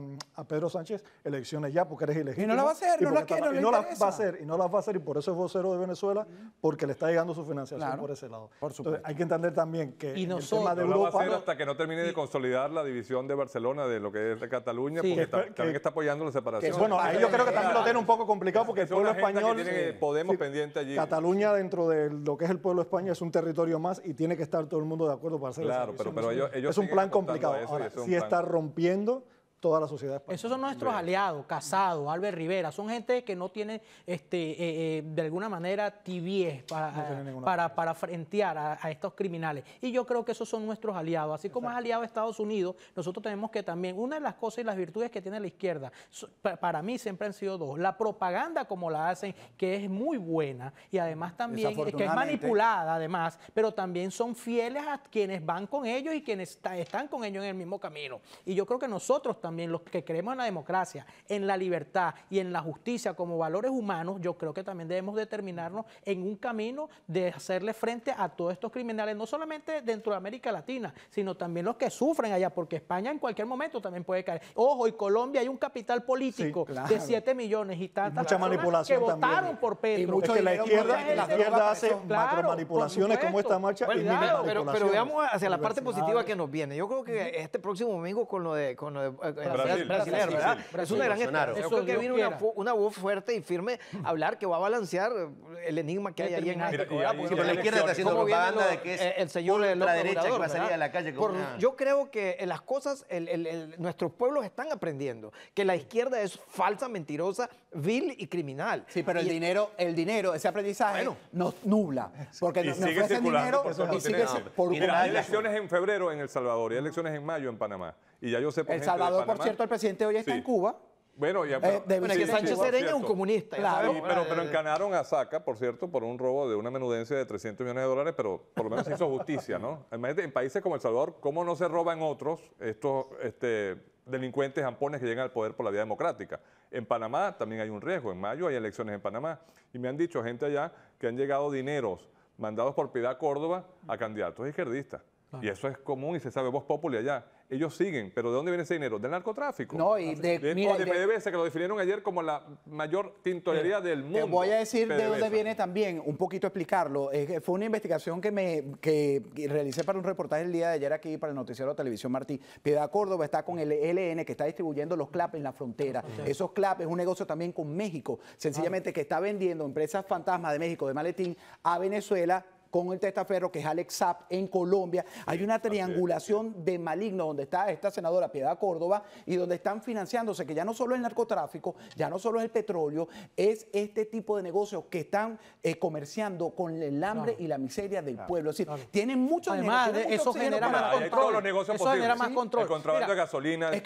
Pedro Sánchez elecciones ya porque eres elegido Y no las va a hacer, no, la quiere, y no las va a hacer, y no las va a hacer, y por eso es vocero de Venezuela, porque le está llegando su financiación por ese lado. Por supuesto. hay que entender también que y no va a hacer hasta que no termine de consolidar la división de Barcelona de lo que es de Cataluña, porque también está apoyando la separación. bueno, ahí yo creo que también lo tiene un poco complicado porque el pueblo español... tiene eh, Podemos pendiente allí. Cataluña dentro de lo que es el pueblo de España es un territorio más y tiene que estar todo el mundo de acuerdo para hacer Claro, pero, pero ellos, Es un plan sí está rompiendo toda la sociedad española. Esos son nuestros aliados, Casado, Albert Rivera, son gente que no tiene, este, eh, eh, de alguna manera, tibies para, frentear a, estos criminales. Y yo creo que esos son nuestros aliados. Así como es aliado Estados Unidos, nosotros tenemos que también, una de las cosas y las virtudes que tiene la izquierda, para mí siempre han sido dos. La propaganda como la hacen, que es muy buena, y además también, eh, que es manipulada además, pero también son fieles a quienes van con ellos y quienes están con ellos en el mismo camino. Y yo creo que nosotros también, los que creemos en la democracia, en la libertad y en la justicia como valores humanos, yo creo que también debemos determinarnos en un camino de hacerle frente a todos estos criminales, no solamente dentro de América Latina, sino también los que sufren allá, porque España en cualquier momento también puede caer. Ojo, y Colombia hay un capital político de 7 millones y tantas mucha manipulación que también. votaron por Pedro. Y mucho la izquierda, la hace claro, manipulaciones como esta marcha pero, veamos hacia la parte positiva que nos viene. Yo creo que este próximo domingo con lo de eh, Brasil. ¿verdad? es una gran Yo Creo que viene una, una, voz fuerte y firme a hablar que va a balancear el enigma que hay ahí en África. Pero la izquierda está haciendo propaganda de que es eh, el señor de la derecha que va a salir a la calle. Yo creo que eh, las cosas, nuestros pueblos están aprendiendo que la izquierda es falsa, mentirosa vil y criminal. Sí, pero el dinero, el dinero, ese aprendizaje nos nubla. Porque y nos dinero por y hay elecciones en febrero en El Salvador y hay elecciones en mayo en Panamá. Y ya yo sé por El Salvador, por cierto, el presidente hoy está en Cuba. Bueno, ya, eh, de, bueno, que Sánchez Sereña, es un comunista. Claro. pero, encanaron eh, a Saca, por cierto, por un robo de una menudencia de 300 millones de dólares, pero por lo menos hizo justicia, ¿no? en países como El Salvador, ¿cómo no se roban otros estos este, delincuentes jampones que llegan al poder por la vía democrática. En Panamá también hay un riesgo, en mayo hay elecciones en Panamá y me han dicho gente allá que han llegado dineros mandados por Piedad Córdoba a candidatos izquierdistas. Y eso es común y se sabe, vos popular allá ellos siguen. Pero ¿de dónde viene ese dinero? Del narcotráfico. No, y de, de, PDVSA, que lo definieron ayer como la mayor tintorería eh, del mundo. Te voy a decir de dónde viene también, un poquito explicarlo. fue una investigación que me que realicé para un reportaje el día de ayer aquí para el noticiero de Televisión Martín. Piedad Córdoba está con el e LN que está distribuyendo los CLAP en la frontera. Esos CLAP es un negocio también con México, sencillamente ah. que está vendiendo empresas fantasmas de México, de maletín, a Venezuela con el testaferro, que es Alex Zapp en Colombia. Hay una triangulación de maligno donde está esta senadora Piedad Córdoba y donde están financiándose, que ya no solo es el narcotráfico, ya no solo es el petróleo, es este tipo de negocios que están eh, comerciando con el hambre y la miseria del pueblo. Es decir, tienen muchos eso genera más control. eso genera más control. El contrabando de gasolina, el,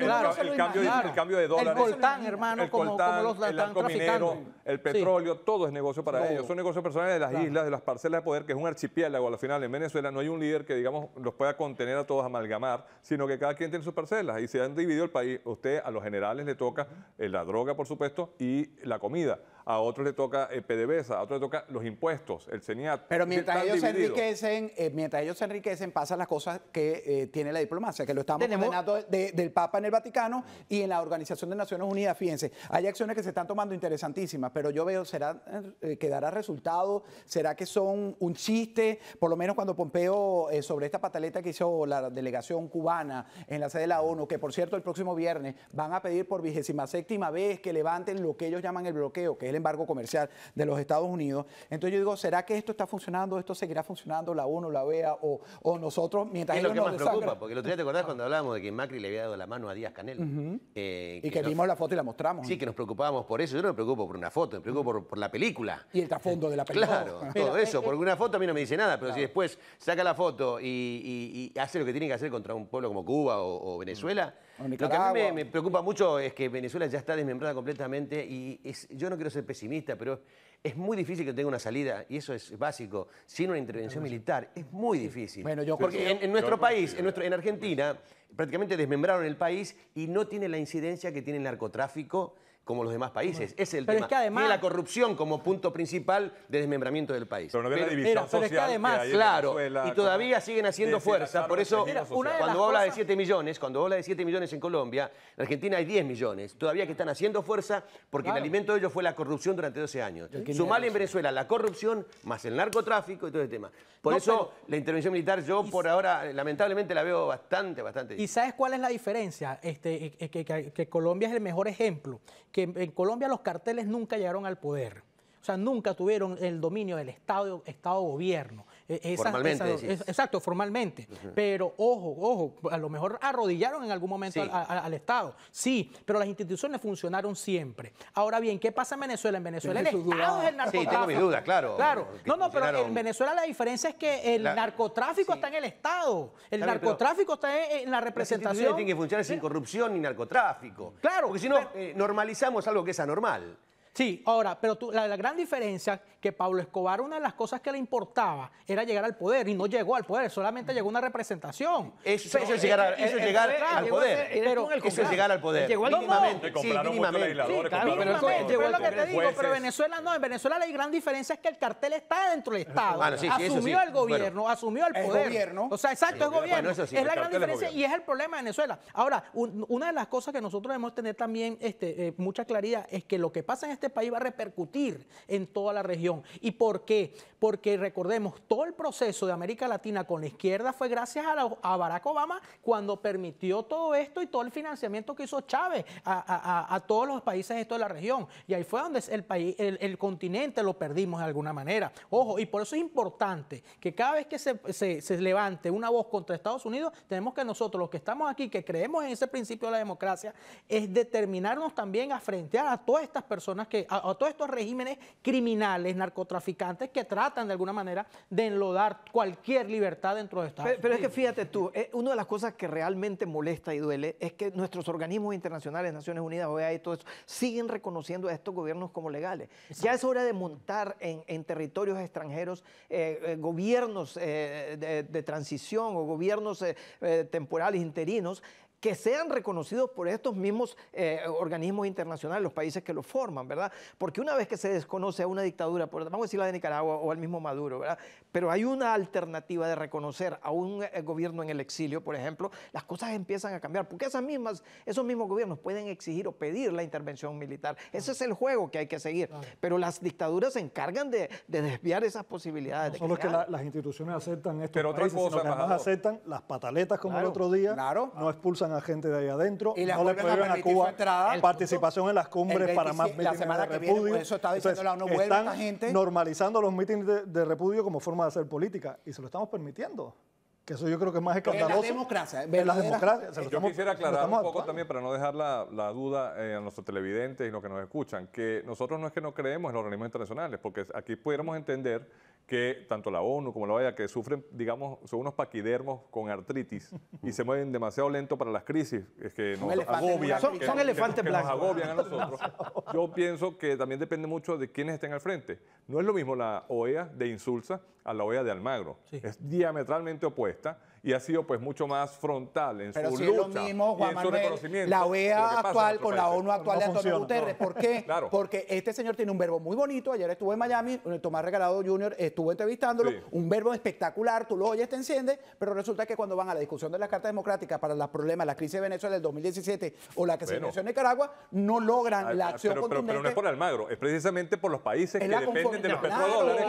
cambio, de dólares. El coltán, hermano, el coltán, como, el el petróleo, todo es negocio para ellos. Son negocios personales de las islas, de las parcelas de poder, que es un archipiélago, a al final en Venezuela, no hay un líder que, digamos, los pueda contener a todos, amalgamar, sino que cada quien tiene sus parcelas y se han dividido el país. Usted a los generales le toca eh, la droga, por supuesto, y la comida a otros le toca el eh, PDVSA, a otros le toca los impuestos, el CENIAT. Pero mientras ellos, se enriquecen, eh, mientras ellos se enriquecen, pasan las cosas que eh, tiene la diplomacia, que lo estamos ordenando del Papa en el Vaticano y en la Organización de Naciones Unidas. Fíjense, hay acciones que se están tomando interesantísimas, pero yo veo, ¿será que dará resultado? ¿Será que son un chiste? Por lo menos cuando Pompeo, sobre esta pataleta que hizo la delegación cubana en la sede de la ONU, que por cierto el próximo viernes van a pedir por vigésima séptima vez que levanten lo que ellos llaman el bloqueo, que es el embargo comercial de los Estados Unidos. Entonces yo digo, ¿será que esto está funcionando? ¿Esto seguirá funcionando la ONU, la OEA o, o nosotros mientras Es lo que nos preocupa, porque el otro día te acordás cuando hablábamos de que Macri le había dado la mano a Díaz Canel. Eh, y que, vimos la foto y la mostramos. Sí, que nos preocupábamos por eso. Yo no me preocupo por una foto, me preocupo por, la película. Y el trasfondo de la película. Claro, todo eso. porque una foto a mí no me dice nada, pero si después saca la foto y, hace lo que tiene que hacer contra un pueblo como Cuba o, Venezuela... Lo que a mí me, preocupa mucho es que Venezuela ya está desmembrada completamente y yo no quiero ser pesimista, pero es muy difícil que tenga una salida y eso es básico. Sin una intervención militar es muy difícil. porque en, nuestro país, en, nuestro, en Argentina, prácticamente desmembraron el país y no tiene la incidencia que tiene el narcotráfico como los demás países. es el tema. Tiene la corrupción como punto principal de desmembramiento del país. Pero no había la división Pero es que además, claro, y todavía siguen haciendo fuerza. Por eso, cuando habla de 7 millones, cuando habla de 7 millones en Colombia, en Argentina hay 10 millones, todavía que están haciendo fuerza porque el alimento de ellos fue la corrupción durante 12 años. Sumale en Venezuela la corrupción más el narcotráfico y todo ese tema. Por eso la intervención militar yo por ahora eh, lamentablemente la veo bastante, bastante. ¿Y sabes cuál es la diferencia? Este, eh, eh, que Colombia es el mejor ejemplo que en Colombia los carteles nunca llegaron al poder. O sea, nunca tuvieron el dominio del Estado, Estado-gobierno. E, formalmente. exacto, formalmente. Pero ojo, ojo, a lo mejor arrodillaron en algún momento al, Estado. Sí, pero las instituciones funcionaron siempre. Ahora bien, ¿qué pasa en Venezuela? En Venezuela el Estado es el narcotráfico. Sí, tengo mis dudas, claro. Claro. No, no, pero en Venezuela la diferencia es que el narcotráfico está en el Estado. El narcotráfico está en, la representación. tiene que funcionar sin corrupción ni narcotráfico. Claro. Porque si no, eh, normalizamos algo que es anormal. Sí, ahora, pero tú, la, gran diferencia que Pablo Escobar, una de las cosas que le importaba era llegar al poder y no llegó al poder, solamente llegó una representación. Eso, es llegar, al poder. eso es llegar al poder. Llegó al mínimamente. Sí, pero, Venezuela no. En Venezuela la gran diferencia es que el cartel está dentro del Estado. asumió el gobierno, asumió el poder. O sea, exacto, es gobierno. es la gran diferencia y es el problema de Venezuela. Ahora, una de las cosas que nosotros debemos tener también este, eh, mucha claridad es que lo que pasa en este país va a repercutir en toda la región. ¿Y por qué? Porque recordemos, todo el proceso de América Latina con la izquierda fue gracias a, Barack Obama cuando permitió todo esto y todo el financiamiento que hizo Chávez a, todos los países de la región. Y ahí fue donde el, país, el, continente lo perdimos de alguna manera. Ojo, y por eso es importante que cada vez que se, levante una voz contra Estados Unidos, tenemos que nosotros, los que estamos aquí, que creemos en ese principio de la democracia, es determinarnos también a frentear a todas estas personas a, todos estos regímenes criminales, narcotraficantes, que tratan de alguna manera de enlodar cualquier libertad dentro de Estados pero, Unidos. Pero es que fíjate tú, eh, una de las cosas que realmente molesta y duele es que nuestros organismos internacionales, Naciones Unidas, OEA y todo eso, siguen reconociendo a estos gobiernos como legales. Ya es hora de montar en, territorios extranjeros eh, eh, gobiernos de, transición o gobiernos temporales interinos que sean reconocidos por estos mismos eh, organismos internacionales, los países que lo forman, ¿verdad? Porque una vez que se desconoce a una dictadura, por, vamos a decir la de Nicaragua o al mismo Maduro, ¿verdad? Pero hay una alternativa de reconocer a un eh, gobierno en el exilio, por ejemplo, las cosas empiezan a cambiar, porque esas mismas, esos mismos gobiernos pueden exigir o pedir la intervención militar. Ese es el juego que hay que seguir. Pero las dictaduras se encargan de, desviar esas posibilidades. Son los que las instituciones aceptan esto, Pero países, otra aceptan las pataletas como el otro día, no expulsan a gente de ahí adentro, y no le prohíben a, Cuba participación en las cumbres para más mítines de repudio. eso está diciendo la ONU, están gente. normalizando los mítines de repudio como forma de hacer política y se lo estamos permitiendo. Que eso yo creo que es más escandaloso. la democracia. yo quisiera aclarar un poco también para no dejar la, duda eh, a nuestros televidentes y los que nos escuchan, que nosotros no es que no creemos en los organismos internacionales, porque aquí pudiéramos entender que tanto la ONU como la OEA, e que sufren, digamos, son unos paquidermos con artritis y se mueven demasiado lento para las crisis, es que nos agobian. Son, elefantes blancos. Nos agobian a nosotros. Yo pienso que también depende mucho de quiénes estén al frente. No es lo mismo la OEA e de Insulsa a la OEA e de Almagro. Es diametralmente opuesto esta y ha sido pues mucho más frontal en su lucha mismo, Juan La OEA e actual con la ONU actual de Antonio Guterres. ¿Por qué? Porque este señor tiene un verbo muy bonito. Ayer estuvo en Miami, eh, Tomás Regalado Jr. estuvo entrevistándolo. Un verbo espectacular, tú lo oyes, te enciende, pero resulta que cuando van a la discusión de las cartas democráticas para los problemas, la crisis de Venezuela del 2017 o la que se inició en Nicaragua, no logran ah, la ah, acción pero, Pero, no es por Almagro, es precisamente por los países que dependen de los petrodólares.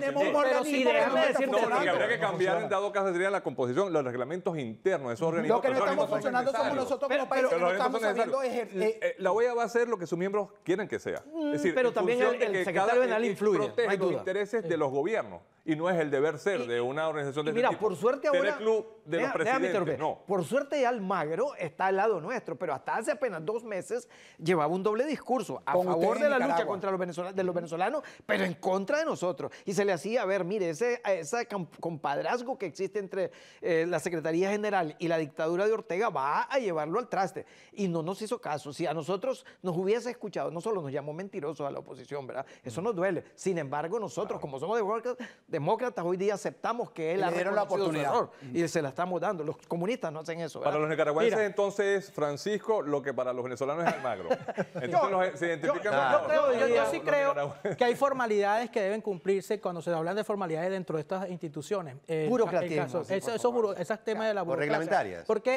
tenemos un cambiar dado todo sería la composición, los reglamentos internos, de esos organismos. Lo que no estamos funcionando somos nosotros como país, que no estamos sabiendo ejercer. Eh, eh, la OEA va a hacer lo que sus miembros quieren que sea. Es mm, decir, pero también el, secretario general influye. Protege los intereses de los gobiernos y no es el deber ser de una organización de Mira, por suerte ahora. el club de no. Por suerte ya Almagro está al lado nuestro, pero hasta hace apenas dos meses llevaba un doble discurso a favor de la lucha contra los venezolanos, de los venezolanos, pero en contra de nosotros. Y se le hacía, a ver, mire, ese, ese compadrazgo que existe entre eh, la Secretaría General y la dictadura de Ortega va a llevarlo al traste. Y no nos hizo caso. Si a nosotros nos hubiese escuchado, no solo nos llamó mentirosos a la oposición, ¿verdad? Eso nos duele. Sin embargo, nosotros, como somos de workers, de demócratas hoy día aceptamos que él le ha dieron la oportunidad. y se la estamos dando. Los comunistas no hacen eso. Para los nicaragüenses, entonces, Francisco, lo que para los venezolanos es Almagro. Entonces yo, sí creo que hay formalidades que deben cumplirse cuando se hablan de formalidades dentro de estas instituciones. Burocracias. Esas esos temas de la burocracia. reglamentarias. Porque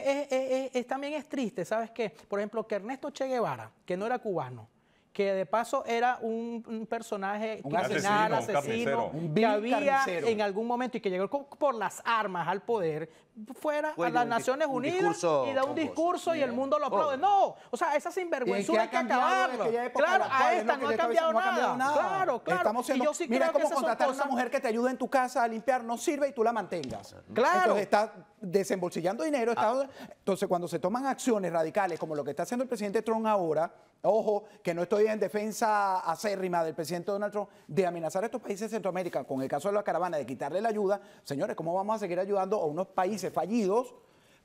también es triste, ¿sabes qué? Por ejemplo, que Ernesto Che Guevara, que no era cubano, que de paso era un, personaje asesino, que había en algún momento y que llegó por las armas al poder, fuera a las Naciones Unidas y da un discurso y el mundo lo aplaude. No, o sea, esa sinvergüenza hay que acabarlo. Claro, a esta no ha, cambiado nada. Claro, claro. y yo sí mira cómo contratar a una mujer que te ayude en tu casa a limpiar no sirve y tú la mantengas. Claro. Entonces está desembolsillando dinero. Ah. Entonces cuando se toman acciones radicales como lo que está haciendo el presidente Trump ahora, Ojo, que no estoy en defensa acérrima del presidente Donald Trump de amenazar a estos países de Centroamérica con el caso de la caravana, de quitarle la ayuda. Señores, ¿cómo vamos a seguir ayudando a unos países? fallidos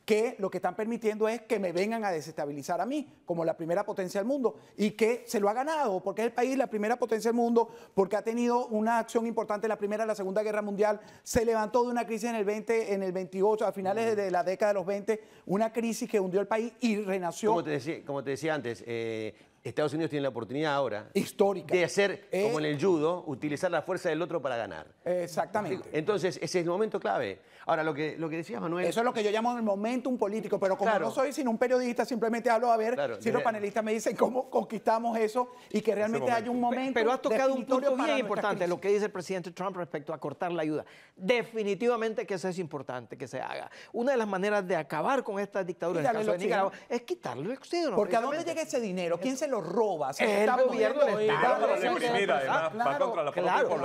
que lo que están permitiendo es que me vengan a desestabilizar a mí como la primera potencia del mundo y que se lo ha ganado porque es el país la primera potencia del mundo, porque ha tenido una acción importante en la primera, la segunda guerra mundial, se levantó de una crisis en el 20, en el 28, a finales de la década de los 20, una crisis que hundió el país y renació. Como te decía, como te decía antes, eh, Estados Unidos tiene la oportunidad ahora histórica de hacer, como en eh, el judo, utilizar la fuerza del otro para ganar. Exactamente. Entonces, ese es el momento clave. Ahora, lo que, lo que decía Manuel. Eso es lo que yo llamo el momento un político, pero como no soy sino un periodista, simplemente hablo a ver si los panelistas me dicen cómo conquistamos eso y que realmente haya un momento. Pero has tocado un punto bien importante, lo que dice el presidente Trump respecto a cortar la ayuda. Definitivamente que eso es importante que se haga. Una de las maneras de acabar con esta dictadura en el es quitarle el oxígeno. Porque ¿a dónde llega ese dinero? ¿Quién se lo robas roba. el gobierno está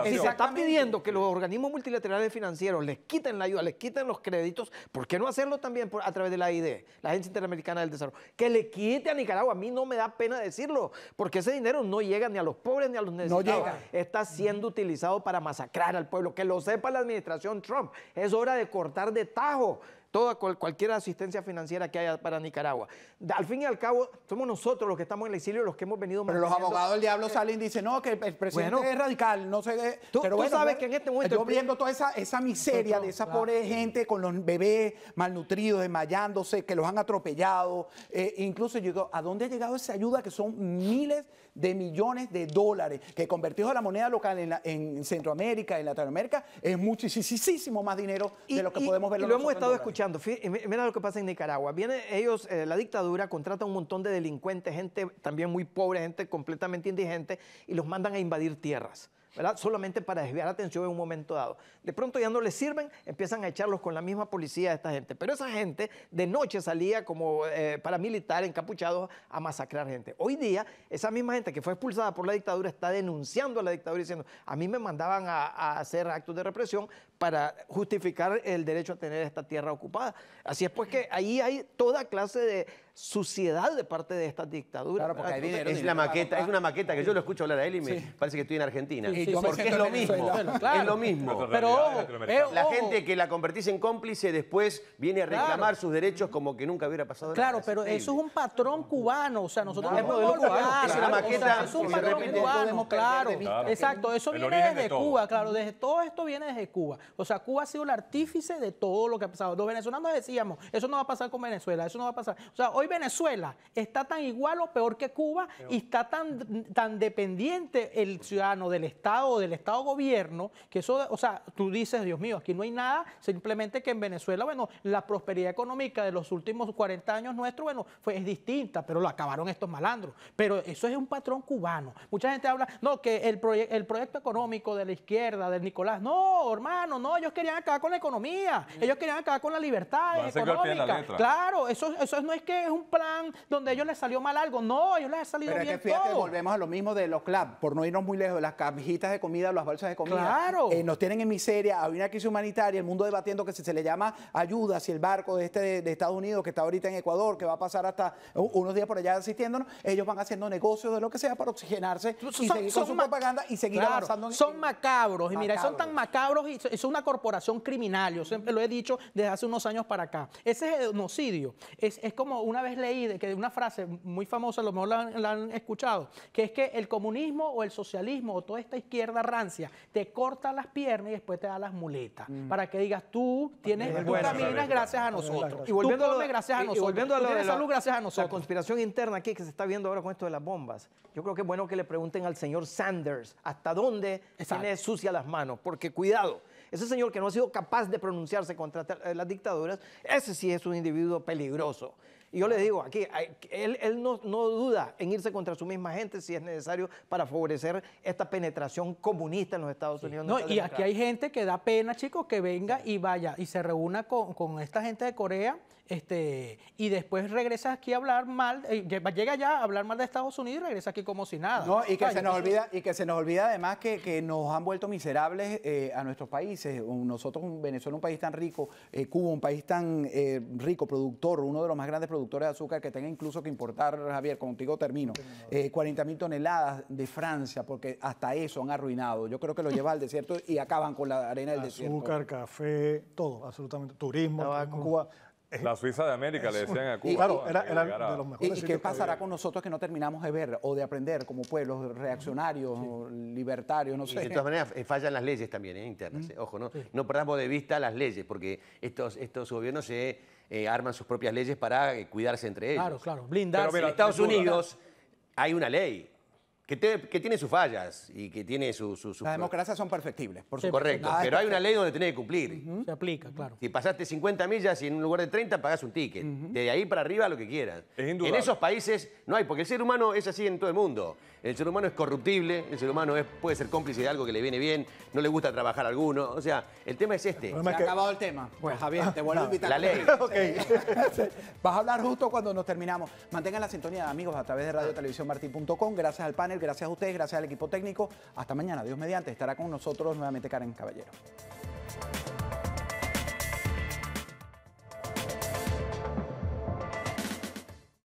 Si se está pidiendo que los organismos multilaterales financieros les quiten la ayuda, les quiten los créditos, ¿por qué no hacerlo también a través de la AID, la Agencia Interamericana del Desarrollo? Que le quite a Nicaragua, a mí no me da pena decirlo, porque ese dinero no llega ni a los pobres ni a los necesitados. Está siendo utilizado para masacrar al pueblo. Que lo sepa la administración Trump. Es hora de cortar de tajo toda cualquier asistencia financiera que haya para Nicaragua. Al fin y al cabo, somos nosotros los que estamos en el exilio los que hemos venido Pero los abogados del diablo eh, salen y dicen, no, que el presidente es radical, no Tú, pero tú sabes que en este momento... Yo viendo toda esa, esa miseria de esa pobre gente con los bebés malnutridos, desmayándose, que los han atropellado. Eh, incluso yo digo, ¿a dónde ha llegado esa ayuda que son miles de millones de dólares que convertido a la moneda local en, en Centroamérica, en Latinoamérica, es muchísimo más dinero de lo que podemos ver. Y lo hemos estado escuchando Mira lo que pasa en Nicaragua. Viene ellos, eh, la dictadura contrata un montón de delincuentes, gente también muy pobre, gente completamente indigente, y los mandan a invadir tierras. ¿verdad? Solamente para desviar atención en un momento dado. De pronto ya no les sirven, empiezan a echarlos con la misma policía de esta gente. Pero esa gente de noche salía como eh, paramilitar, encapuchado a masacrar gente. Hoy día, esa misma gente que fue expulsada por la dictadura está denunciando a la dictadura diciendo, a mí me mandaban a hacer actos de represión, para justificar el derecho a tener esta tierra ocupada. Así es pues que ahí hay toda clase de suciedad de parte de estas dictaduras. Ah, es, la maqueta, es una maqueta que yo lo escucho hablar a él y me parece que estoy en Argentina. porque es lo, mismo, es lo mismo. Pero, la gente que la convertís en cómplice después viene a reclamar sus derechos como que nunca hubiera pasado Claro, pero eso es un patrón cubano. O sea, nosotros no, es, es maqueta. es un patrón Exacto, eso viene desde Cuba, claro. Desde, todo esto viene desde Cuba. O sea, Cuba ha sido el artífice de todo lo que ha pasado. Los venezolanos decíamos, eso no va a pasar con Venezuela, eso no va a pasar. O sea, hoy Venezuela está tan igual o peor que Cuba y está tan, tan dependiente el ciudadano del Estado o del Estado-gobierno, que eso, o sea, tú dices, Dios mío, aquí no hay nada, simplemente que en Venezuela, bueno, la prosperidad económica de los últimos 40 años nuestro, bueno, fue, es distinta, pero lo acabaron estos malandros. Pero eso es un patrón cubano. Mucha gente habla, no, que el, el proyecto económico de la izquierda, del Nicolás, no, hermano, no, ellos querían acabar con la economía, mm. ellos querían acabar con la libertad económica. Claro, eso, eso no es que es un plan donde a ellos les salió mal algo, no, a ellos les ha salido bien que fíjate, volvemos a lo mismo de los clubs, por no irnos muy lejos, las cajitas de comida, las bolsas de comida. Claro. Eh, nos tienen en miseria, hay una crisis humanitaria, el mundo debatiendo que si se le llama ayuda, si el barco de, este, de, Estados Unidos que está ahorita en Ecuador, que va a pasar hasta unos días por allá asistiéndonos, ellos van haciendo negocios de lo que sea para oxigenarse son, y seguir con su propaganda y seguir avanzando. En, son macabros, y mira, son tan macabros y son una corporación criminal, yo siempre lo he dicho desde hace unos años para acá. Ese genocidio es, es como una vez leí de que una frase muy famosa, a lo mejor la, han escuchado, que es que el comunismo o el socialismo o toda esta izquierda rancia te corta las piernas y después te da las muletas mm. para que digas tú tienes tú caminas gracias a nosotros, y volviendo tú gracias a nosotros, y salud gracias a nosotros. La conspiración interna aquí que se está viendo ahora con esto de las bombas. Yo creo que es bueno que le pregunten al señor Sanders hasta dónde tiene sucia las manos, porque cuidado ese señor que no ha sido capaz de pronunciarse contra eh, las dictaduras, ese sí es un individuo peligroso. Y yo le digo aquí, él, él no, duda en irse contra su misma gente si es necesario para favorecer esta penetración comunista en los Estados Unidos. y aquí hay gente que da pena, chicos, que venga y vaya y se reúna con, esta gente de Corea este, y después regresa aquí a hablar mal, eh, llega ya a hablar mal de Estados Unidos y regresa aquí como si nada. No, y que, se, nos olvida, y que se nos olvida además que, nos han vuelto miserables eh, a nuestros países. Nosotros, Venezuela, un país tan rico, eh, Cuba, un país tan rico, productor, uno de los más grandes productores productores de azúcar que tenga incluso que importar, Javier, contigo termino, 40 eh, mil toneladas de Francia, porque hasta eso han arruinado. Yo creo que lo lleva al desierto y acaban con la arena del desierto. Azúcar, café, todo, absolutamente. Turismo, Cuba. Eh. La Suiza de América le decían a Cuba. Y, claro, era, era de los mejores. ¿Y, qué pasará con nosotros que no terminamos de ver o de aprender como pueblos reaccionarios, libertarios, no sé? De todas maneras, eh, fallan las leyes también ¿eh? internas. Mm. Ojo, ¿no? no perdamos de vista las leyes, porque estos, estos gobiernos se eh, arman sus propias leyes para eh, cuidarse entre ellos. Claro, claro, blindarse. Pero, Estados Unidos hay una ley que, tiene sus fallas y que tiene sus... Las democracias son perfectibles, por supuesto. Correcto, pero hay una ley donde tenés que cumplir. Se aplica, claro. Si pasaste 50 millas y en un lugar de 30 pagas un ticket. De ahí para arriba lo que quieras. En esos países no hay, porque el ser humano es así en todo el mundo. El ser humano es corruptible, el ser humano es, puede ser cómplice de algo que le viene bien, no le gusta trabajar a alguno. O sea, el tema es este. Se ha acabado el tema. Pues, Javier, te vuelvo a ah, invitar. La ley. Vas a hablar justo cuando nos terminamos. Mantengan la sintonía, amigos, a través de radiotelevisiónmartín.com. Gracias al panel. Gracias a ustedes, gracias al equipo técnico. Hasta mañana, Dios mediante. Estará con nosotros nuevamente Karen Caballero.